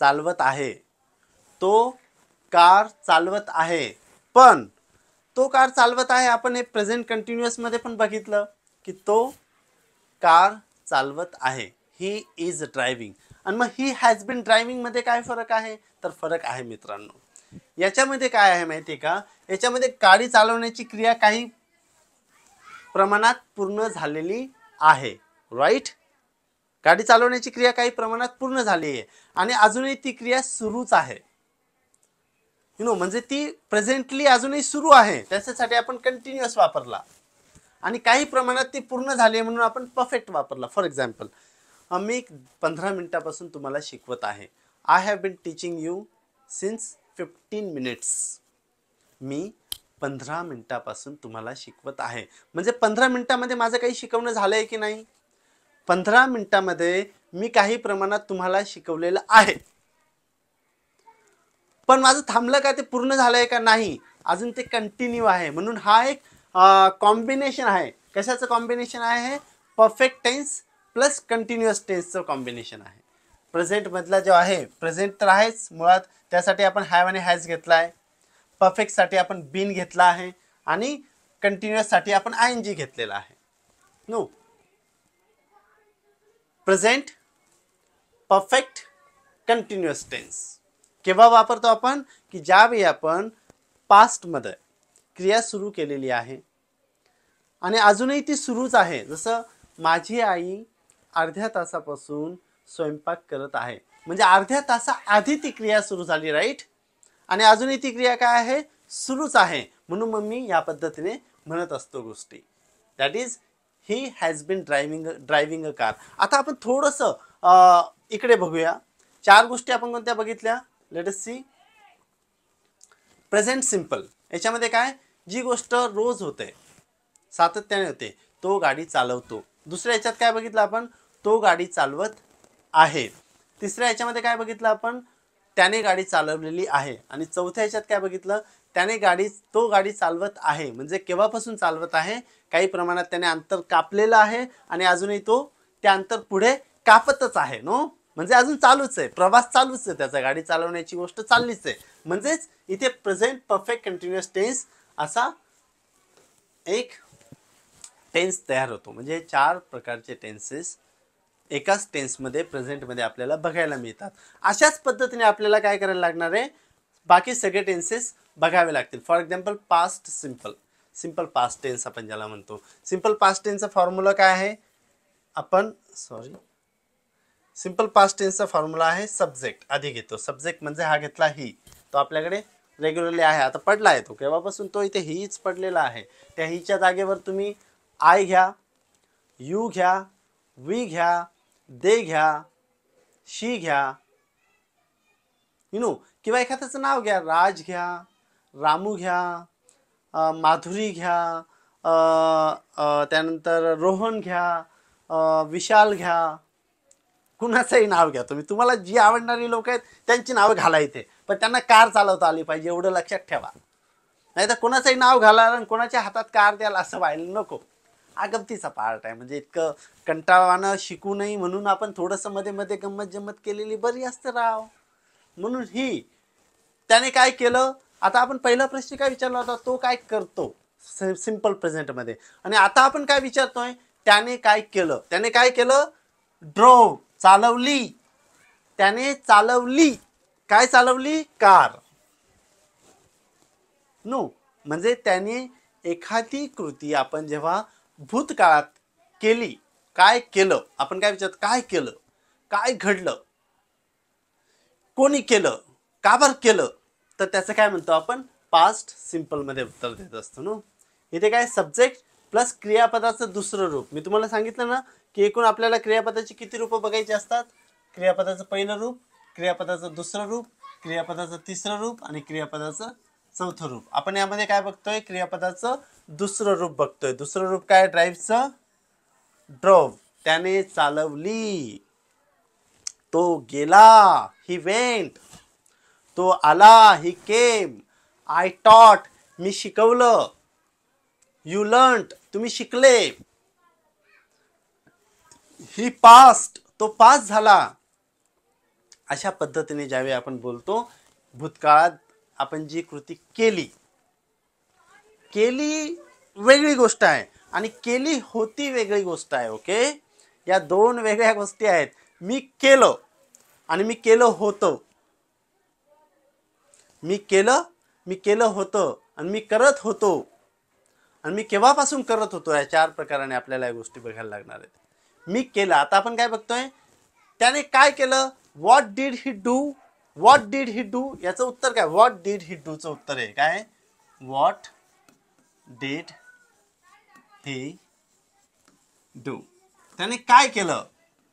चालवत आहे तो कार चालवत आहे पण तो कार चालवत आहे आपण हे प्रेझेंट कंटिन्युअसमध्ये पण बघितलं की तो कार चालवत आहे ही इज ड्रायव्हिंग आणि मग ही हॅज बिन ड्रायव्हिंग मध्ये काय फरक आहे तर फरक आहे मित्रांनो याच्यामध्ये काय आहे माहिती आहे का याच्यामध्ये गाडी चालवण्याची क्रिया काही प्रमाणात पूर्ण झालेली आहे राईट गाडी चालवण्याची क्रिया काही प्रमाणात पूर्ण झाली आहे आणि अजूनही ती क्रिया सुरूच आहे यु नो म्हणजे ती प्रेझेंटली अजूनही सुरू आहे त्याच्यासाठी आपण कंटिन्युअस वापरला आणि काही प्रमाणात ती पूर्ण झाली आहे म्हणून आपण परफेक्ट वापरला फॉर एक्झाम्पल मी पंधरा मिनटापासून तुम्हाला शिकवत आहे I have been teaching you since fifteen minutes मी पंधरा मिनटापासून तुम्हाला शिकवत आहे म्हणजे पंधरा मिनटामध्ये माझं काही शिकवणं झालं आहे की नाही पंधरा मिनटामध्ये मी काही प्रमाणात तुम्हाला शिकवलेलं आहे पण माझं थांबलं का ते पूर्ण झालं आहे का नाही अजून ते कंटिन्यू आहे म्हणून हा एक कॉम्बिनेशन आहे कशाचं कॉम्बिनेशन आहे परफेक्ट टेन्स प्लस कंटिन्युअस टेन्सचं कॉम्बिनेशन आहे प्रेझेंट मधला जो आहे प्रेझेंट तर आहेच मुळात त्यासाठी आपण हॅव आणि हॅज घेतला आहे परफेक्टसाठी आपण बीन घेतला आहे आणि कंटिन्युअससाठी आपण आय एन जी घेतलेला आहे no present perfect continuous tense केव्हा वापरतो आपण की ज्यावेळी आपण पास्टमध्ये क्रिया सुरू केलेली आहे आणि अजूनही ती सुरूच आहे जसं माझी आई अर्ध्या तासापासून स्वयंपाक करत आहे म्हणजे अर्ध्या तासा आधी ती क्रिया सुरू झाली राईट आणि अजूनही ती क्रिया काय आहे सुरूच आहे म्हणून मग मी या पद्धतीने म्हणत असतो गोष्टी that is he has been driving driving a car आता आपण थोडस इकडे बघूया चार गोष्टी आपण कोणत्या बघितल्या लेट सी प्रेझेंट सिम्पल याच्यामध्ये काय जी गोष्ट रोज होते सातत्याने होते तो गाडी चालवतो दुसऱ्या याच्यात काय बघितलं आपण तो गाडी चालवत आहे तिसऱ्या याच्यामध्ये काय बघितलं आपण त्याने गाडी चालवलेली आहे आणि चौथ्या याच्यात काय बघितलं त्याने गाडी तो गाडी चालवत आहे म्हणजे केव्हापासून चालवत आहे काही प्रमाणात त्याने अंतर कापलेलं आहे आणि अजूनही तो त्या अंतर पुढे कापतच आहे नो म्हणजे अजून चालूच आहे प्रवास चालूच आहे त्याचा गाडी चालवण्याची गोष्ट चाललीच आहे म्हणजेच इथे प्रेझेंट परफेक्ट कंटिन्युअस टेन्स असा एक टेन्स तयार होतो म्हणजे चार प्रकारचे टेन्सेस एकाच टेन्समध्ये प्रेझेंटमध्ये आपल्याला बघायला मिळतात अशाच पद्धतीने आपल्याला काय करायला लागणार आहे बाकी सगळे टेन्सेस बघावे लागतील for example past simple simple past tense आपण ज्याला म्हणतो सिंपल पास्ट टेन्सचा फॉर्म्युला काय आहे आपण सॉरी सिम्पल पास्ट टेन्सचा फॉर्म्युला आहे सब्जेक्ट आधी घेतो सब्जेक्ट म्हणजे हा घेतला ही तो आपल्याकडे रेग्युलरली आहे आता पडला आहे तो केव्हापासून तो इथे हीच पडलेला आहे त्या हीच्या जागेवर तुम्ही आय घ्या यू घ्या वी घ्या दे घ्या शी घ्या यु नो किंवा एखाद्याचं नाव घ्या राज घ्या रामू घ्या माधुरी घ्या त्यानंतर रोहन घ्या विशाल घ्या कुणाचंही नाव घ्या तुम्ही तुम्हाला जी आवडणारी लोक आहेत त्यांची नावं घाला इथे पण त्यांना कार चालवता आली पाहिजे एवढं लक्षात ठेवा नाही तर कोणाचंही नाव घाला आणि कोणाच्या हातात कार द्याल असं व्हायला नको आगमतीचा पार्ट आहे म्हणजे इतकं कंटाळवाणं शिकू नये म्हणून आपण थोडंसं मध्ये मध्ये गंमत जम्मत केलेली बरी असते राव म्हणून ही त्याने काय केलं आता आपण पहिला प्रश्न काय विचारला होता तो काय करतो सिम्पल प्रेझेंटमध्ये आणि आता आपण काय विचारतोय त्याने काय केलं त्याने काय केलं ड्रो चालवली त्याने चालवली काय चालवली कार नो म्हणजे त्याने एखादी कृती आपण जेव्हा भूतकाळात केली काय केलं आपण काय विचारत काय केलं काय घडलं कोणी केलं का बर केलं तर त्याचं काय म्हणतो आपण पास्ट मध्ये उत्तर देत असतो ना इथे काय सब्जेक्ट प्लस क्रियापदाचं दुसरं रूप मी तुम्हाला सांगितलं ना की एकूण आपल्याला क्रियापदाची किती रूपं बघायची असतात क्रियापदाचं पहिलं रूप क्रियापदाचं दुसरं रूप क्रियापदाचं तिसरं रूप आणि क्रियापदाचं चौथं रूप आपण यामध्ये काय बघतोय क्रियापदाचं दुसरं रूप बघतोय दुसरं रूप काय च ड्रॉव त्याने चालवली तो गेला ही वेंट तो आला ही केम आय टॉट मी शिकवलं यू लंट तुम्ही शिकले ही पास्ट तो पास झाला अशा पद्धतीने ज्यावेळी आपण बोलतो भूतकाळात आपण जी कृती केली केली वेगळी गोष्ट आहे आणि केली होती वेगळी गोष्ट आहे ओके या दोन वेगळ्या गोष्टी आहेत मी केलं आणि मी केलं होतं मी केलं मी केलं होतं आणि मी करत होतो आणि मी केव्हापासून करत होतो या चार प्रकाराने आपल्याला या गोष्टी बघायला लागणार आहेत मी केलं आता आपण काय बघतोय त्याने काय केलं what did he do what did he do याचं उत्तर काय व्हॉट डीड ही डूचं उत्तर आहे काय व्हॉट डीड ही डू त्याने काय केलं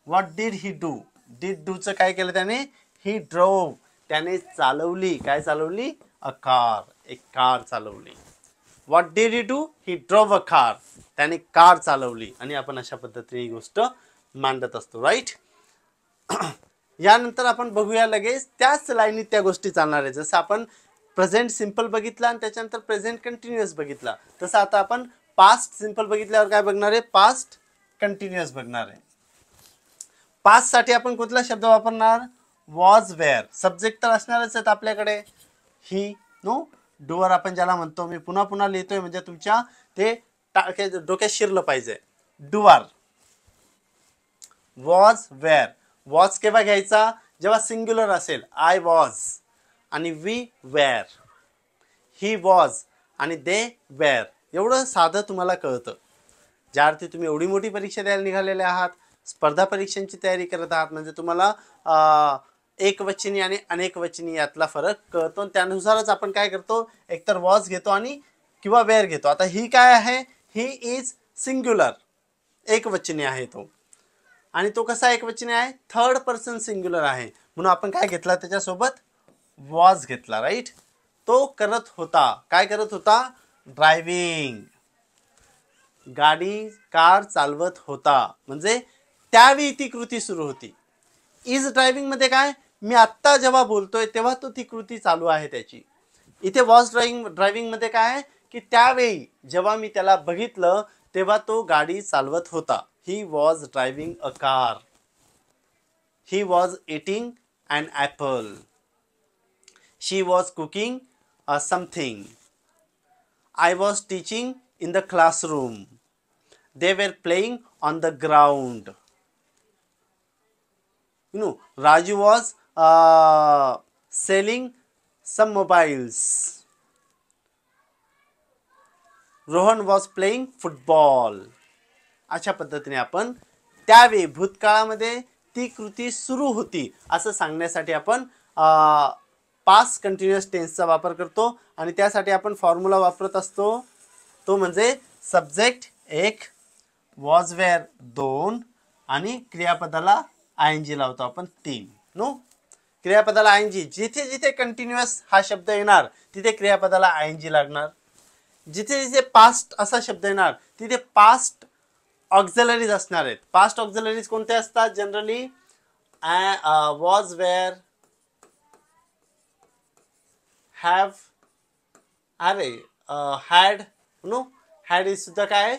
what did he do did डूचं काय केलं त्याने ही ड्रोव त्याने चालवली काय चालवली अ कार एक कार चालवली what did he do he drove a car त्याने कार चालवली आणि आपण अशा पद्धतीने ही गोष्ट मांडत असतो राईट यानंतर आपण बघूया लगेच त्याच लाईनीत त्या गोष्टी चालणार आहे जसं आपण प्रेझेंट सिम्पल बघितला आणि त्याच्यानंतर प्रेझेंट कंटिन्युअस बघितला तसं आता आपण पास्ट सिम्पल बघितल्यावर काय बघणार आहे पास्ट कंटिन्युअस बघणार आहे पास्टसाठी आपण कुठला शब्द वापरणार वॉज वेअर सब्जेक्ट तर असणारच आहेत आपल्याकडे ही नो डुअर आपण ज्याला म्हणतो मी पुन्हा पुन्हा लिहितोय म्हणजे तुमच्या ते डोक्यात शिरलं पाहिजे डुआर वॉज वेअर वॉज केव्हा घ्यायचा जेव्हा सिंग्युलर असेल आय वॉज आणि वी वेअर ही वॉज आणि दे वेअर एवढं साधं तुम्हाला कळतं ज्या अर्थी तुम्ही एवढी मोठी परीक्षा द्यायला निघालेले आहात स्पर्धा परीक्षांची तयारी करत आहात म्हणजे तुम्हाला एकवचनी आणि अनेकवचनी यातला फरक कळतो आणि त्यानुसारच आपण काय करतो एकतर वॉज घेतो आणि किंवा वेअर घेतो आता ही काय आहे ही इज सिंग्युलर एकवचनी आहे तो आणि तो कसा एकवचनी आहे थर्ड पर्सन सिंग्युलर आहे म्हणून आपण काय घेतला त्याच्यासोबत वॉज घेतला राईट तो करत होता काय करत होता ड्रायव्हिंग गाडी कार चालवत होता म्हणजे त्यावेळी ती कृती सुरू होती इज मध्ये काय मी आत्ता जेव्हा बोलतोय तेव्हा तो ती कृती चालू आहे त्याची इथे वॉज ड्रायव्हिंग मध्ये काय आहे की त्यावेळी जेव्हा मी त्याला बघितलं तेव्हा तो गाडी चालवत होता he was driving a car. He was eating an apple. She was cooking uh, something. I was teaching in the classroom. They were playing on the ground. You know, Raju was uh, selling some mobiles. Rohan was playing football. अशा पद्धतीने आपण त्यावेळी भूतकाळामध्ये ती कृती सुरू होती असं सांगण्यासाठी आपण पास कंटिन्युअस टेन्सचा वापर करतो आणि त्यासाठी आपण फॉर्म्युला वापरत असतो तो म्हणजे सब्जेक्ट एक वॉज वेअर दोन आणि क्रियापदाला आय एन जी लावतो आपण तीन नो क्रियापदाला आय एन जी जिथे जिथे कंटिन्युअस हा शब्द येणार तिथे क्रियापदाला आय एन जी लागणार जिथे जिथे पास्ट असा शब्द येणार तिथे पास्ट ऑक्झलरीज असणार आहेत पास्ट ऑक्झलरीज कोणते असतात जनरली वॉज वेअर हॅव अरे had uh, no had is सुद्धा काय आहे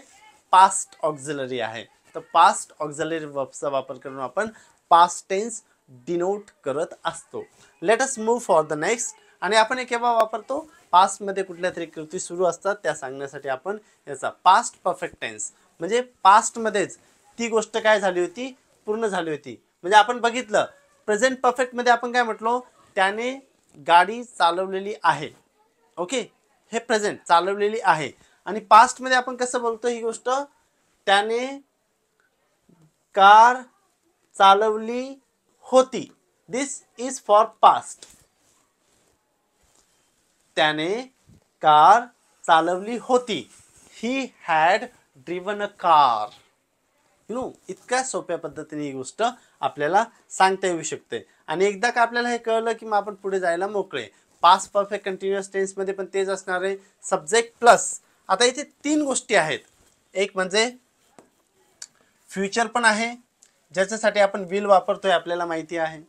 पास्ट ऑक्झलरी आहे तर पास्ट ऑक्झलरी वर्बचा वापर करून आपण पास्ट टेन्स डिनोट करत असतो let us move for the next आणि आपण हे केव्हा वापरतो पास्टमध्ये कुठल्या तरी कृती सुरू असतात त्या सांगण्यासाठी आपण याचा पास्ट परफेक्ट टेन्स म्हणजे पास्टमध्येच ती गोष्ट काय झाली होती पूर्ण झाली होती म्हणजे आपण बघितलं प्रेझेंट परफेक्टमध्ये आपण काय म्हटलो त्याने गाडी चालवलेली आहे ओके हे प्रेझेंट चालवलेली आहे आणि पास्टमध्ये आपण कसं बोलतो ही गोष्ट त्याने कार चालवली होती दिस इज फॉर पास्ट त्याने कार चालवली होती he had driven a car you know इतक्या सोप्या पद्धतीने ही गोष्ट आपल्याला सांगता येऊ शकते आणि एकदा का आपल्याला हे कळलं की मग आपण पुढे जायला मोकळे पास परफेक्ट कंटिन्युअस टेन्समध्ये पण तेच असणार आहे सब्जेक्ट प्लस आता इथे तीन गोष्टी आहेत एक म्हणजे फ्युचर पण आहे ज्याच्यासाठी आपण विल वापरतोय आपल्याला माहिती आहे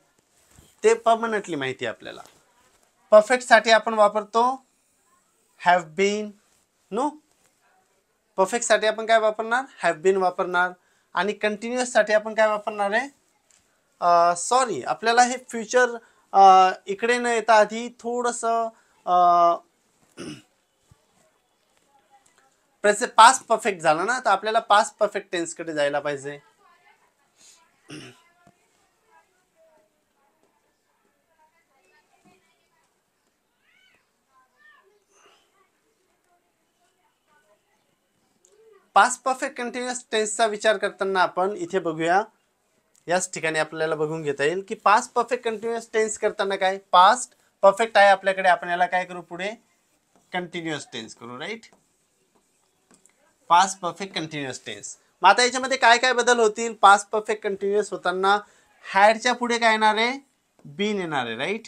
ते पर्मनंटली माहिती आहे आपल्याला परफेक्टसाठी आपण वापरतो हॅव बीन नो परफेक्टसाठी आपण काय वापरणार हॅव बीन वापरणार आणि कंटिन्युअससाठी आपण काय वापरणार आहे सॉरी आपल्याला हे फ्युचर इकडे न येता आधी थोडंसं पास्ट परफेक्ट *clears throat* झालं ना तर आपल्याला पास्ट परफेक्ट टेन्सकडे जायला पाहिजे पास्ट परफेक्ट कंटिन्युअस टेन्सचा विचार करताना आपण इथे बघूया याच ठिकाणी आपल्याला बघून घेता येईल की पास्ट परफेक्ट कंटिन्युअस टेन्स करताना काय पास्ट परफेक्ट आहे आपल्याकडे आपण याला काय करू पुढे कंटिन्युअस टेन्स करू right past perfect continuous tense मग आता याच्यामध्ये काय काय बदल होतील पास्ट परफेक्ट कंटिन्युअस होताना हॅडच्या पुढे काय येणार आहे बीन येणार आहे राईट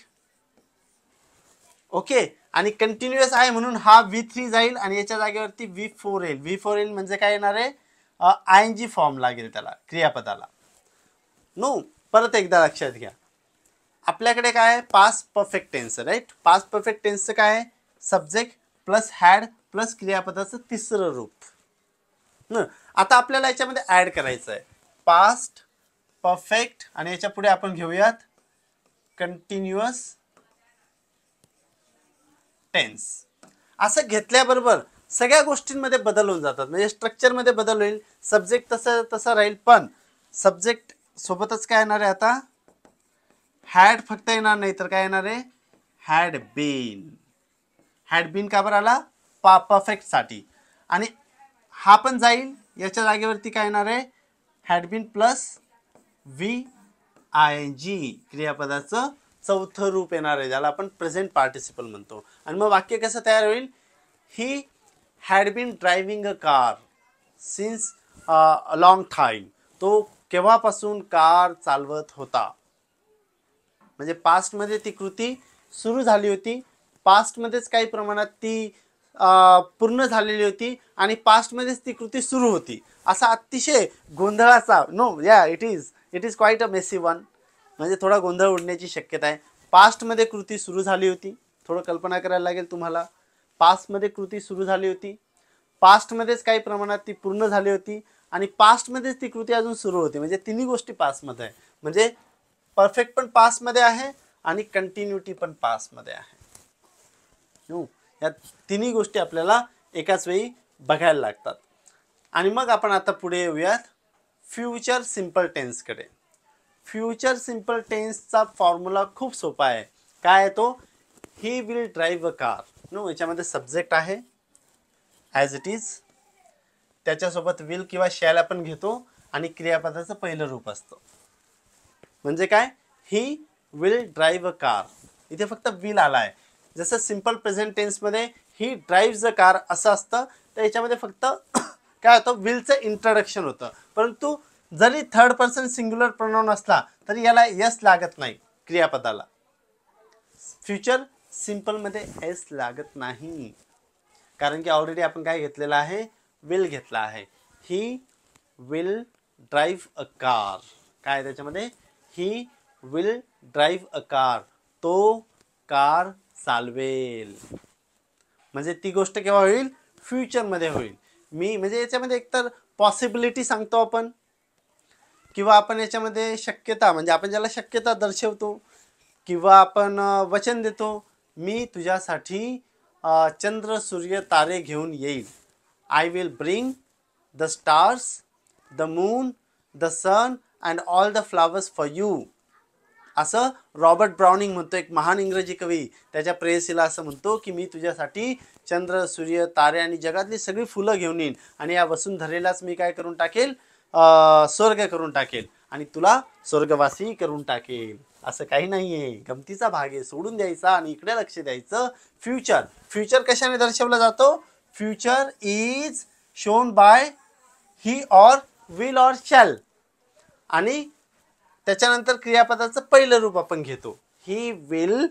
ओके आणि कंटिन्युअस आहे म्हणून हा व्ही थ्री जाईल आणि याच्या जागेवरती व्ही फोर येईल व्ही फोर येईल म्हणजे काय येणार आहे आय एन जी फॉर्म लागेल त्याला क्रियापदाला नो परत एकदा लक्षात घ्या आपल्याकडे काय आहे past perfect tense right past perfect टेन्सचं काय आहे सब्जेक्ट प्लस हॅड प्लस क्रियापदाचं तिसरं रूप न आता आपल्याला याच्यामध्ये ॲड करायचं आहे पास्ट परफेक्ट आणि याच्यापुढे पुढे आपण घेऊयात कंटिन्युअस टेन्स असं घेतल्याबरोबर सगळ्या गोष्टींमध्ये बदल होऊन जातात म्हणजे स्ट्रक्चरमध्ये बदल होईल सब्जेक्ट तसं तसं राहील पण सब्जेक्ट सोबतच काय येणार आहे आता हॅड फक्त येणार नाही तर काय येणार आहे हॅड बीन हॅड बीन का बरं आला पा परफेक्टसाठी आणि हा पण जाईल याच्या जागेवरती काय येणार आहे had been plus V I N G क्रियापदाचं चौथं रूप येणार आहे ज्याला आपण प्रेझेंट पार्टिसिपल म्हणतो आणि मग वाक्य कसं तयार होईल he had been driving a car since a long time तो केव्हापासून कार चालवत होता म्हणजे पास्टमध्ये ती कृती सुरू झाली होती पास्टमध्येच काही प्रमाणात ती uh, पूर्ण झालेली होती आणि पास्टमध्येच ती कृती सुरू होती असा अतिशय गोंधळाचा नो या it is it is quite a messy one म्हणजे थोडा गोंधळ उडण्याची शक्यता आहे पास्टमध्ये कृती सुरू झाली होती थोडं कल्पना करायला लागेल तुम्हाला पास्टमध्ये कृती सुरू झाली होती पास्टमध्येच काही प्रमाणात ती पूर्ण झाली होती आणि पास्टमध्येच ती कृती अजून सुरू होती म्हणजे तिन्ही गोष्टी पास्टमध्ये आहे म्हणजे परफेक्ट पण पास्टमध्ये आहे आणि कंटिन्युटी पण पास्टमध्ये आहे हो, या तिन्ही गोष्टी आपल्याला एकाच वेळी बघायला लागतात आणि मग आपण आता पुढे येऊयात फ्युचर सिम्पल टेन्सकडे फ्युचर सिम्पल टेन्सचा फॉर्म्युला खूप सोपा आहे काय आहे तो he will drive a car no याच्यामध्ये सब्जेक्ट आहे ॲज इट इज त्याच्यासोबत विल किंवा शॅल आपण घेतो आणि क्रियापदाचं पहिलं रूप असतं म्हणजे काय he will drive a car इथे फक्त विल आला आहे जसं सिम्पल प्रेझेंट टेन्समध्ये ही ड्राईव्ह अ कार असं असतं तर याच्यामध्ये फक्त *coughs* काय होतं विलचं इंट्रोडक्शन होतं परंतु जरी थर्ड पर्सन सिंग्युलर प्रोनाऊन असला तरी याला एस लागत नाही क्रियापदाला फ्युचर सिम्पलमध्ये एस लागत नाही कारण की ऑलरेडी आपण काय घेतलेलं आहे विल घेतला आहे he will drive a car काय त्याच्यामध्ये he will drive a car तो कार चालवेल म्हणजे ती गोष्ट केव्हा होईल फ्युचरमध्ये होईल मी म्हणजे याच्यामध्ये एकतर पॉसिबिलिटी सांगतो आपण किंवा आपण याच्यामध्ये शक्यता म्हणजे आपण ज्याला शक्यता दर्शवतो किंवा आपण वचन देतो मी तुझ्यासाठी चंद्र सूर्य तारे घेऊन येईल I will bring the stars the moon the sun and all the flowers for you असं रॉबर्ट ब्राउनिंग म्हणतो एक महान इंग्रजी कवी त्याच्या प्रेयसीला असं म्हणतो की मी तुझ्यासाठी चंद्र सूर्य तारे आणि जगातली सगळी फुलं घेऊन येईन आणि या वसुंधरेलाच मी काय करून टाकेल स्वर्ग करून टाकेल आणि तुला स्वर्गवासी करून टाकेल असं काही नाही आहे गमतीचा भाग आहे सोडून द्यायचा आणि इकडे लक्ष द्यायचं फ्युचर फ्युचर कशाने दर्शवला जातो future is shown by he or will or shall आणि त्याच्यानंतर क्रियापदाचं पहिलं रूप आपण घेतो he will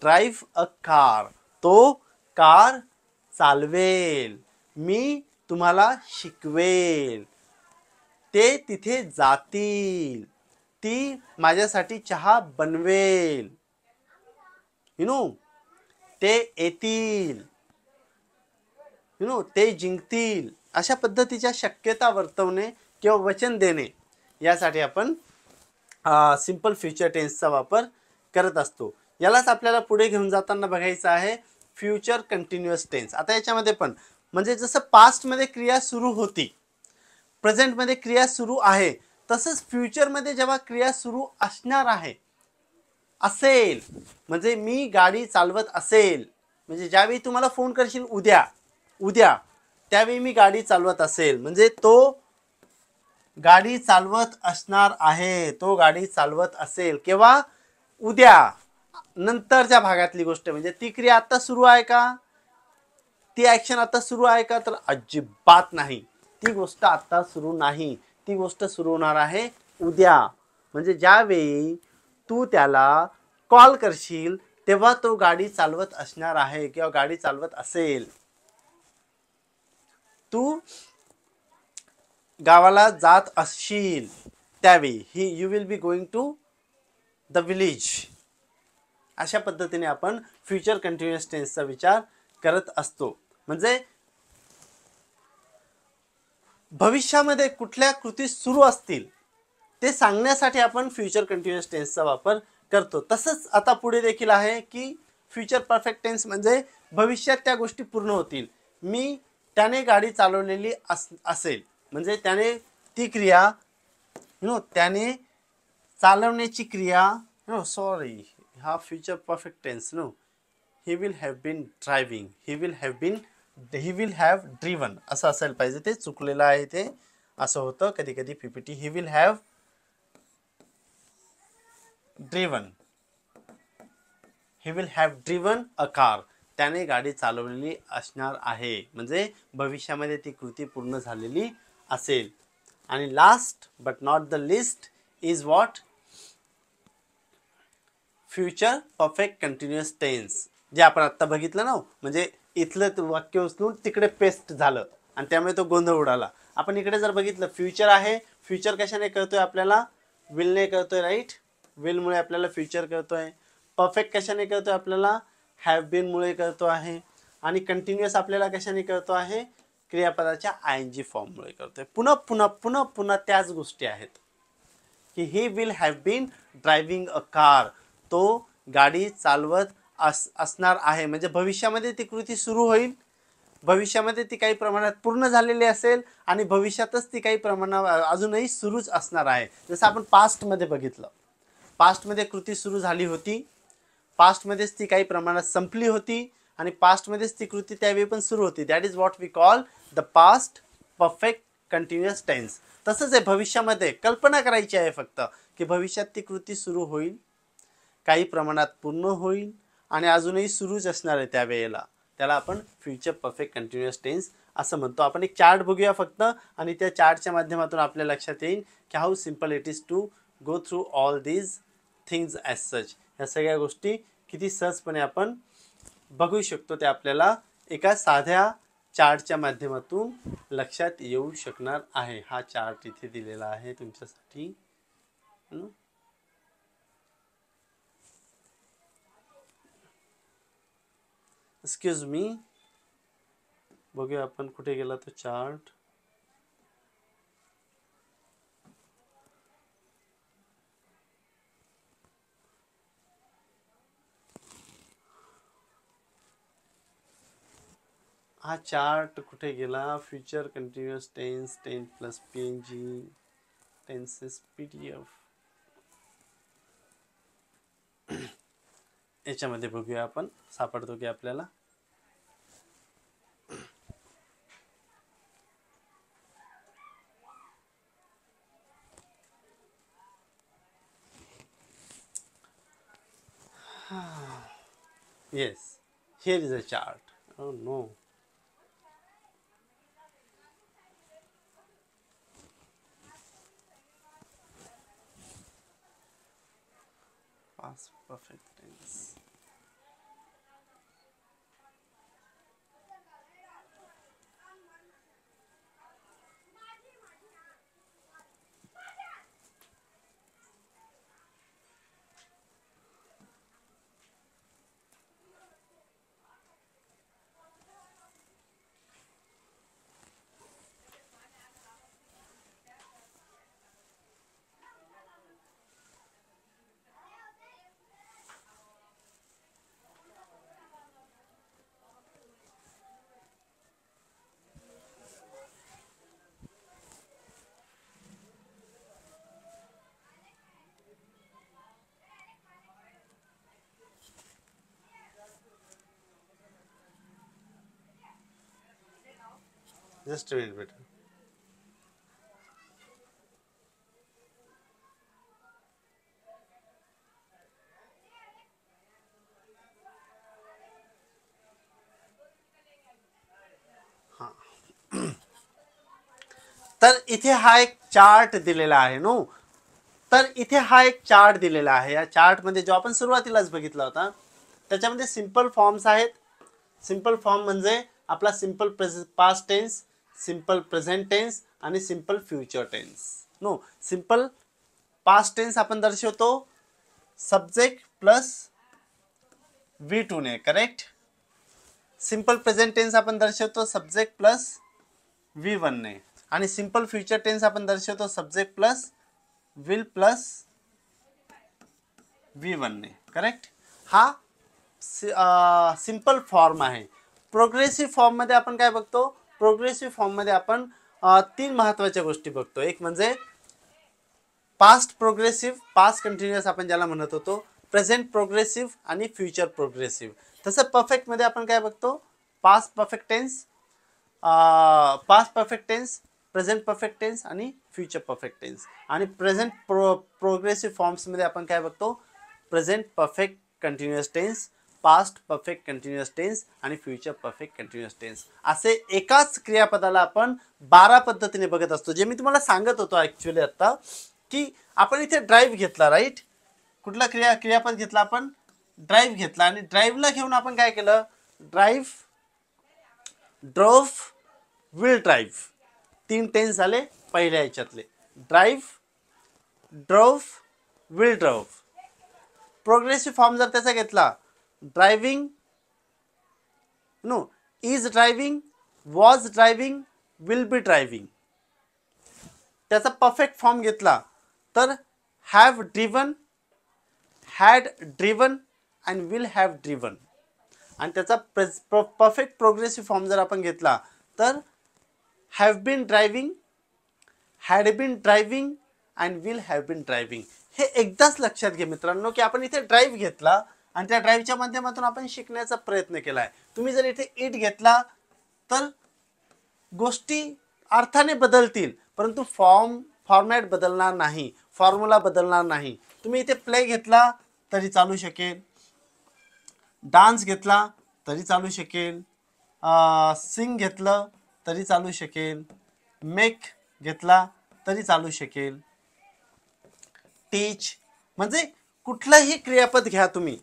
drive a car तो कार चालवेल मी तुम्हाला शिकवेल ते तिथे जातील ती माझ्यासाठी चहा बनवेल यु नो ते येतील यु नो ते जिंकतील अशा पद्धतीच्या शक्यता वर्तवणे किंवा वचन देणे यासाठी आपण सिंपल फ्युचर टेन्सचा वापर करत असतो यालाच आपल्याला पुढे घेऊन जाताना बघायचं आहे फ्युचर कंटिन्युअस टेन्स आता याच्यामध्ये पण म्हणजे जसं पास्टमध्ये क्रिया सुरू होती प्रेझेंटमध्ये क्रिया सुरू आहे तसंच फ्युचरमध्ये जेव्हा क्रिया सुरू असणार आहे असेल म्हणजे मी गाडी चालवत असेल म्हणजे ज्यावेळी तुम्हाला फोन करशील उद्या उद्या त्यावेळी मी गाडी चालवत असेल म्हणजे तो गाडी चालवत असणार आहे तो गाडी चालवत असेल किंवा उद्या नंतरच्या भागातली गोष्ट म्हणजे ती क्रिया आत्ता सुरू आहे का ती ॲक्शन आता सुरू आहे का तर अजिबात नाही ती गोष्ट आता सुरू नाही ती गोष्ट सुरू होणार आहे उद्या म्हणजे ज्यावेळी तू त्याला कॉल करशील तेव्हा तो गाडी चालवत असणार आहे किंवा गाडी चालवत असेल तू गावाला जात असशील त्यावेळी he you will be going to the village अशा पद्धतीने आपण फ्युचर कंटिन्युअस टेन्सचा विचार करत असतो म्हणजे भविष्यामध्ये कुठल्या कृती सुरू असतील ते सांगण्यासाठी आपण फ्युचर कंटिन्युअस टेन्सचा वापर करतो तसंच आता पुढे देखील आहे की फ्युचर परफेक्ट टेन्स म्हणजे भविष्यात त्या गोष्टी पूर्ण होतील मी त्याने गाडी चालवलेली अस असेल म्हणजे त्याने ती क्रिया नो त्याने चालवण्याची क्रिया नो सॉरी हा future perfect tense no he will have been driving he will have been he will have driven असं असायला पाहिजे ते चुकलेलं आहे ते असं होतं कधी कधी PPT he will have driven he will have driven a car त्याने गाडी चालवलेली असणार आहे म्हणजे भविष्यामध्ये ती कृती पूर्ण झालेली असेल आणि last but not the list is what future perfect continuous tense जे आपण आत्ता बघितलं ना हो. म्हणजे इथलं वाक्य उचलून तिकडे पेस्ट झालं आणि त्यामुळे तो गोंधळ उडाला आपण इकडे जर बघितलं फ्युचर आहे फ्युचर कशाने कळतोय आपल्याला विलने कळतोय राईट विलमुळे आपल्याला फ्युचर कळतोय परफेक्ट कशाने कळतोय आपल्याला हॅव बीनमुळे करतो आहे आणि कंटिन्युअस आपल्याला कशाने कळतो आहे क्रियापदाच्या आय एन जी फॉर्ममुळे करतोय पुन्हा पुन्हा पुन्हा पुन्हा त्याच गोष्टी आहेत की he will have been driving a car तो गाडी चालवत अस असणार आहे म्हणजे भविष्यामध्ये ती कृती सुरू होईल भविष्यामध्ये ती काही प्रमाणात पूर्ण झालेली असेल आणि भविष्यातच ती काही प्रमाणात अजूनही सुरूच असणार आहे जसं आपण पास्टमध्ये बघितलं पास्टमध्ये कृती सुरू झाली होती पास्टमध्येच ती काही प्रमाणात संपली होती आणि पास्टमध्येच ती कृती त्यावेळी पण सुरू होती that is what we call the past perfect continuous tense तसंच आहे भविष्यामध्ये कल्पना करायची आहे फक्त की भविष्यात ती कृती सुरू होईल काही प्रमाणात पूर्ण होईल आणि अजूनही सुरूच असणार आहे त्यावेळेला त्याला आपण फ्युचर परफेक्ट कंटिन्युअस टेन्स असं म्हणतो आपण एक चार्ट बघूया फक्त आणि त्या चार्टच्या माध्यमातून आपल्या लक्षात येईल की how simple it is to go through all these things as such ह्या सगळ्या गोष्टी किती सहजपणे आपण बघू शकतो ते आपल्याला एका साध्या चार्टच्या माध्यमातून लक्षात येऊ शकणार आहे हा चार्ट इथे दिलेला आहे तुमच्यासाठी एक्सक्यूज मी बघूया आपण कुठे गेला तो चार्ट हा चार्ट कुठे गेला future continuous tense ten plus P N G tenses P D F याच्यामध्ये बघूया आपण सापडतो की आपल्याला here is a chart oh no past perfect just wait बेटा तर इथे हा एक चार्ट दिलेला आहे नो तर इथे हा एक चार्ट दिलेला आहे या चार्टमध्ये जो आपण सुरुवातीलाच बघितला होता त्याच्यामध्ये सिंपल फॉर्म्स आहेत सिंपल फॉर्म म्हणजे आपला simple present past tense simple present tense आणि simple future tense no simple past tense आपण दर्शवतो सब्जेक्ट प्लस टू ने करेक्ट सिम्पल प्रेझेंट टेन्स आपण दर्शवतो सब्जेक्ट प्लस वी वनने आणि सिंपल फ्युचर टेन्स आपण दर्शवतो subject plus will plus V वनने करेक्ट हा सिंपल फॉर्म आहे प्रोग्रेसिव्ह फॉर्ममध्ये आपण काय बघतो प्रोग्रेसिव्ह फॉर्ममध्ये आपण तीन महत्त्वाच्या गोष्टी बघतो एक म्हणजे पास्ट प्रोग्रेसिव्ह पास्ट कंटिन्युअस आपण ज्याला म्हणत होतो प्रेझेंट प्रोग्रेसिव्ह आणि फ्युचर प्रोग्रेसिव्ह तसं परफेक्टमध्ये आपण काय बघतो past perfect tense past perfect tense present perfect tense आणि फ्युचर परफेक्ट टेन्स आणि प्रेझेंट प्रो प्रोग्रेसिव्ह फॉर्म्समध्ये आपण काय बघतो present perfect continuous tense past perfect continuous tense आणि फ्युचर परफेक्ट कंटिन्युअस टेन्स असे एकाच क्रियापदाला आपण बारा पद्धतीने बघत असतो जे मी तुम्हाला सांगत होतो ॲक्च्युली आत्ता की आपण इथे ड्राईव्ह घेतला राईट कुठला क्रिया क्रियापद घेतला आपण ड्राईव्ह घेतला आणि ड्राईव्हला घेऊन आपण काय केलं ड्राईव्ह ड्रोव्ह विल ड्राईव्ह तीन टेन्स झाले पहिल्या याच्यातले drive drove will drove progressive form जर त्याचा घेतला driving no is driving was driving will be driving त्याचा परफेक्ट फॉर्म घेतला तर have driven had driven and will have driven आणि त्याचा परफेक्ट प्रोग्रेसिव्ह फॉर्म जर आपण घेतला तर have been driving had been driving and will have been driving हे एकदाच लक्षात घे मित्रांनो की आपण इथे ड्राईव्ह घेतला आणि त्या ड्राईव्हच्या माध्यमातून आपण शिकण्याचा प्रयत्न केला आहे तुम्ही जर इथे इट घेतला तर गोष्टी अर्थाने बदलतील परंतु फॉर्म फॉर्मॅट बदलणार नाही फॉर्म्युला बदलणार नाही तुम्ही इथे प्ले घेतला तरी चालू शकेल डान्स घेतला तरी चालू शकेल सिंग घेतलं तरी चालू शकेल मेक घेतला तरी चालू शकेल टीच म्हणजे कुठलंही क्रियापद घ्या तुम्ही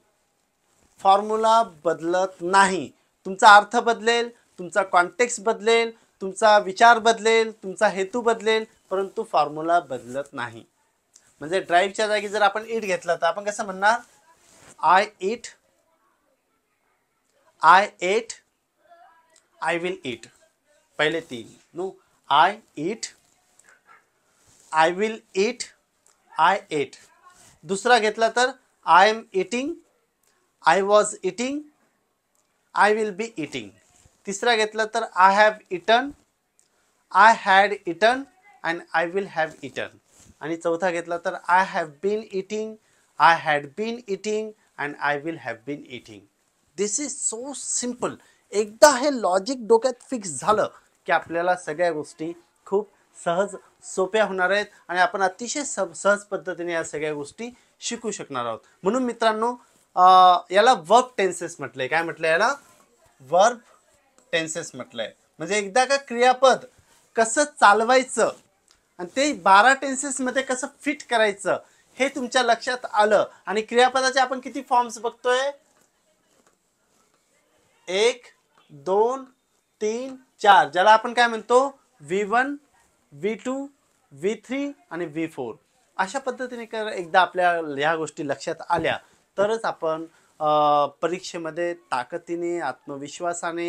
फॉर्म्युला बदलत नाही तुमचा अर्थ बदलेल तुमचा कॉन्टेक्स्ट बदलेल तुमचा विचार बदलेल तुमचा हेतू बदलेल परंतु फॉर्म्युला बदलत नाही म्हणजे ड्राईव्हच्या जागी जर आपण इट घेतला तर आपण कसं म्हणणार I eat I ate I will eat पहिले तीन no I eat I will eat I ate दुसरा घेतला तर I am eating I was eating I will be eating तिसरा घेतला तर I have eaten I had eaten and I will have eaten आणि चौथा घेतला तर I have been eating I had been eating and I will have been eating this is so simple एकदा हे logic डोक्यात फिक्स झालं की आपल्याला सगळ्या गोष्टी खूप सहज सोप्या होणार आहेत आणि आपण अतिशय सहज पद्धतीने या सगळ्या गोष्टी शिकू शकणार आहोत म्हणून मित्रांनो याला वर्ब टेन्सेस म्हटलंय काय म्हटलंय याला वर्ब टेन्सेस म्हटलंय म्हणजे एकदा का क्रियापद कसं चालवायचं आणि ते बारा टेन्सेसमध्ये कसं फिट करायचं हे तुमच्या लक्षात आलं आणि क्रियापदाचे आपण किती फॉर्म्स बघतोय एक दोन तीन चार ज्याला आपण काय म्हणतो V one V two V three आणि व्ही फोर अशा पद्धतीने एकदा आपल्या ह्या गोष्टी लक्षात आल्या तरच आपण परीक्षेमध्ये ताकदीने आत्मविश्वासाने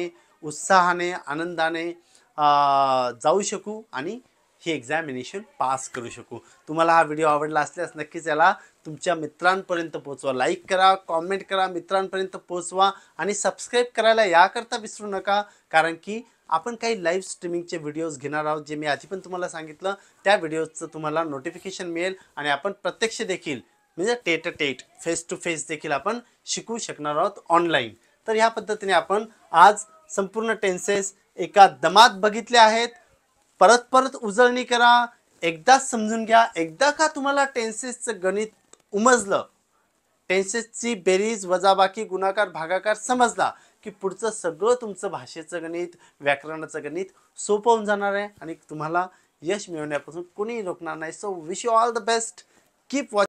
उत्साहाने आनंदाने जाऊ शकू आणि हे एक्झामिनेशन पास करू शकू तुम्हाला हा व्हिडिओ आवडला असल्यास नक्कीच याला तुमच्या मित्रांपर्यंत पोचवा लाईक करा कॉमेंट करा मित्रांपर्यंत पोचवा आणि सबस्क्राईब करायला याकरता विसरू नका कारण की आपण काही लाईव्ह स्ट्रीमिंगचे व्हिडिओज घेणार आहोत जे मी आधी पण तुम्हाला सांगितलं त्या व्हिडिओजचं तुम्हाला नोटिफिकेशन मिळेल आणि आपण प्रत्यक्ष देखील म्हणजे टेट टेट फेस टू फेस देखील आपण शिकू शकणार आहोत ऑनलाईन तर ह्या पद्धतीने आपण आज संपूर्ण टेन्सेस एका दमात बघितले आहेत परत परत उजळणी करा एकदाच समजून घ्या एकदा का तुम्हाला टेन्सेसचं गणित उमजलं टेन्सेसची बेरीज वजाबाकी गुणाकार भागाकार समजला की पुढचं सगळं तुमचं भाषेचं गणित व्याकरणाचं गणित सोपं होऊन जाणार आहे आणि तुम्हाला यश मिळवण्यापासून कोणी रोखणार नाही so wish you all the best keep watch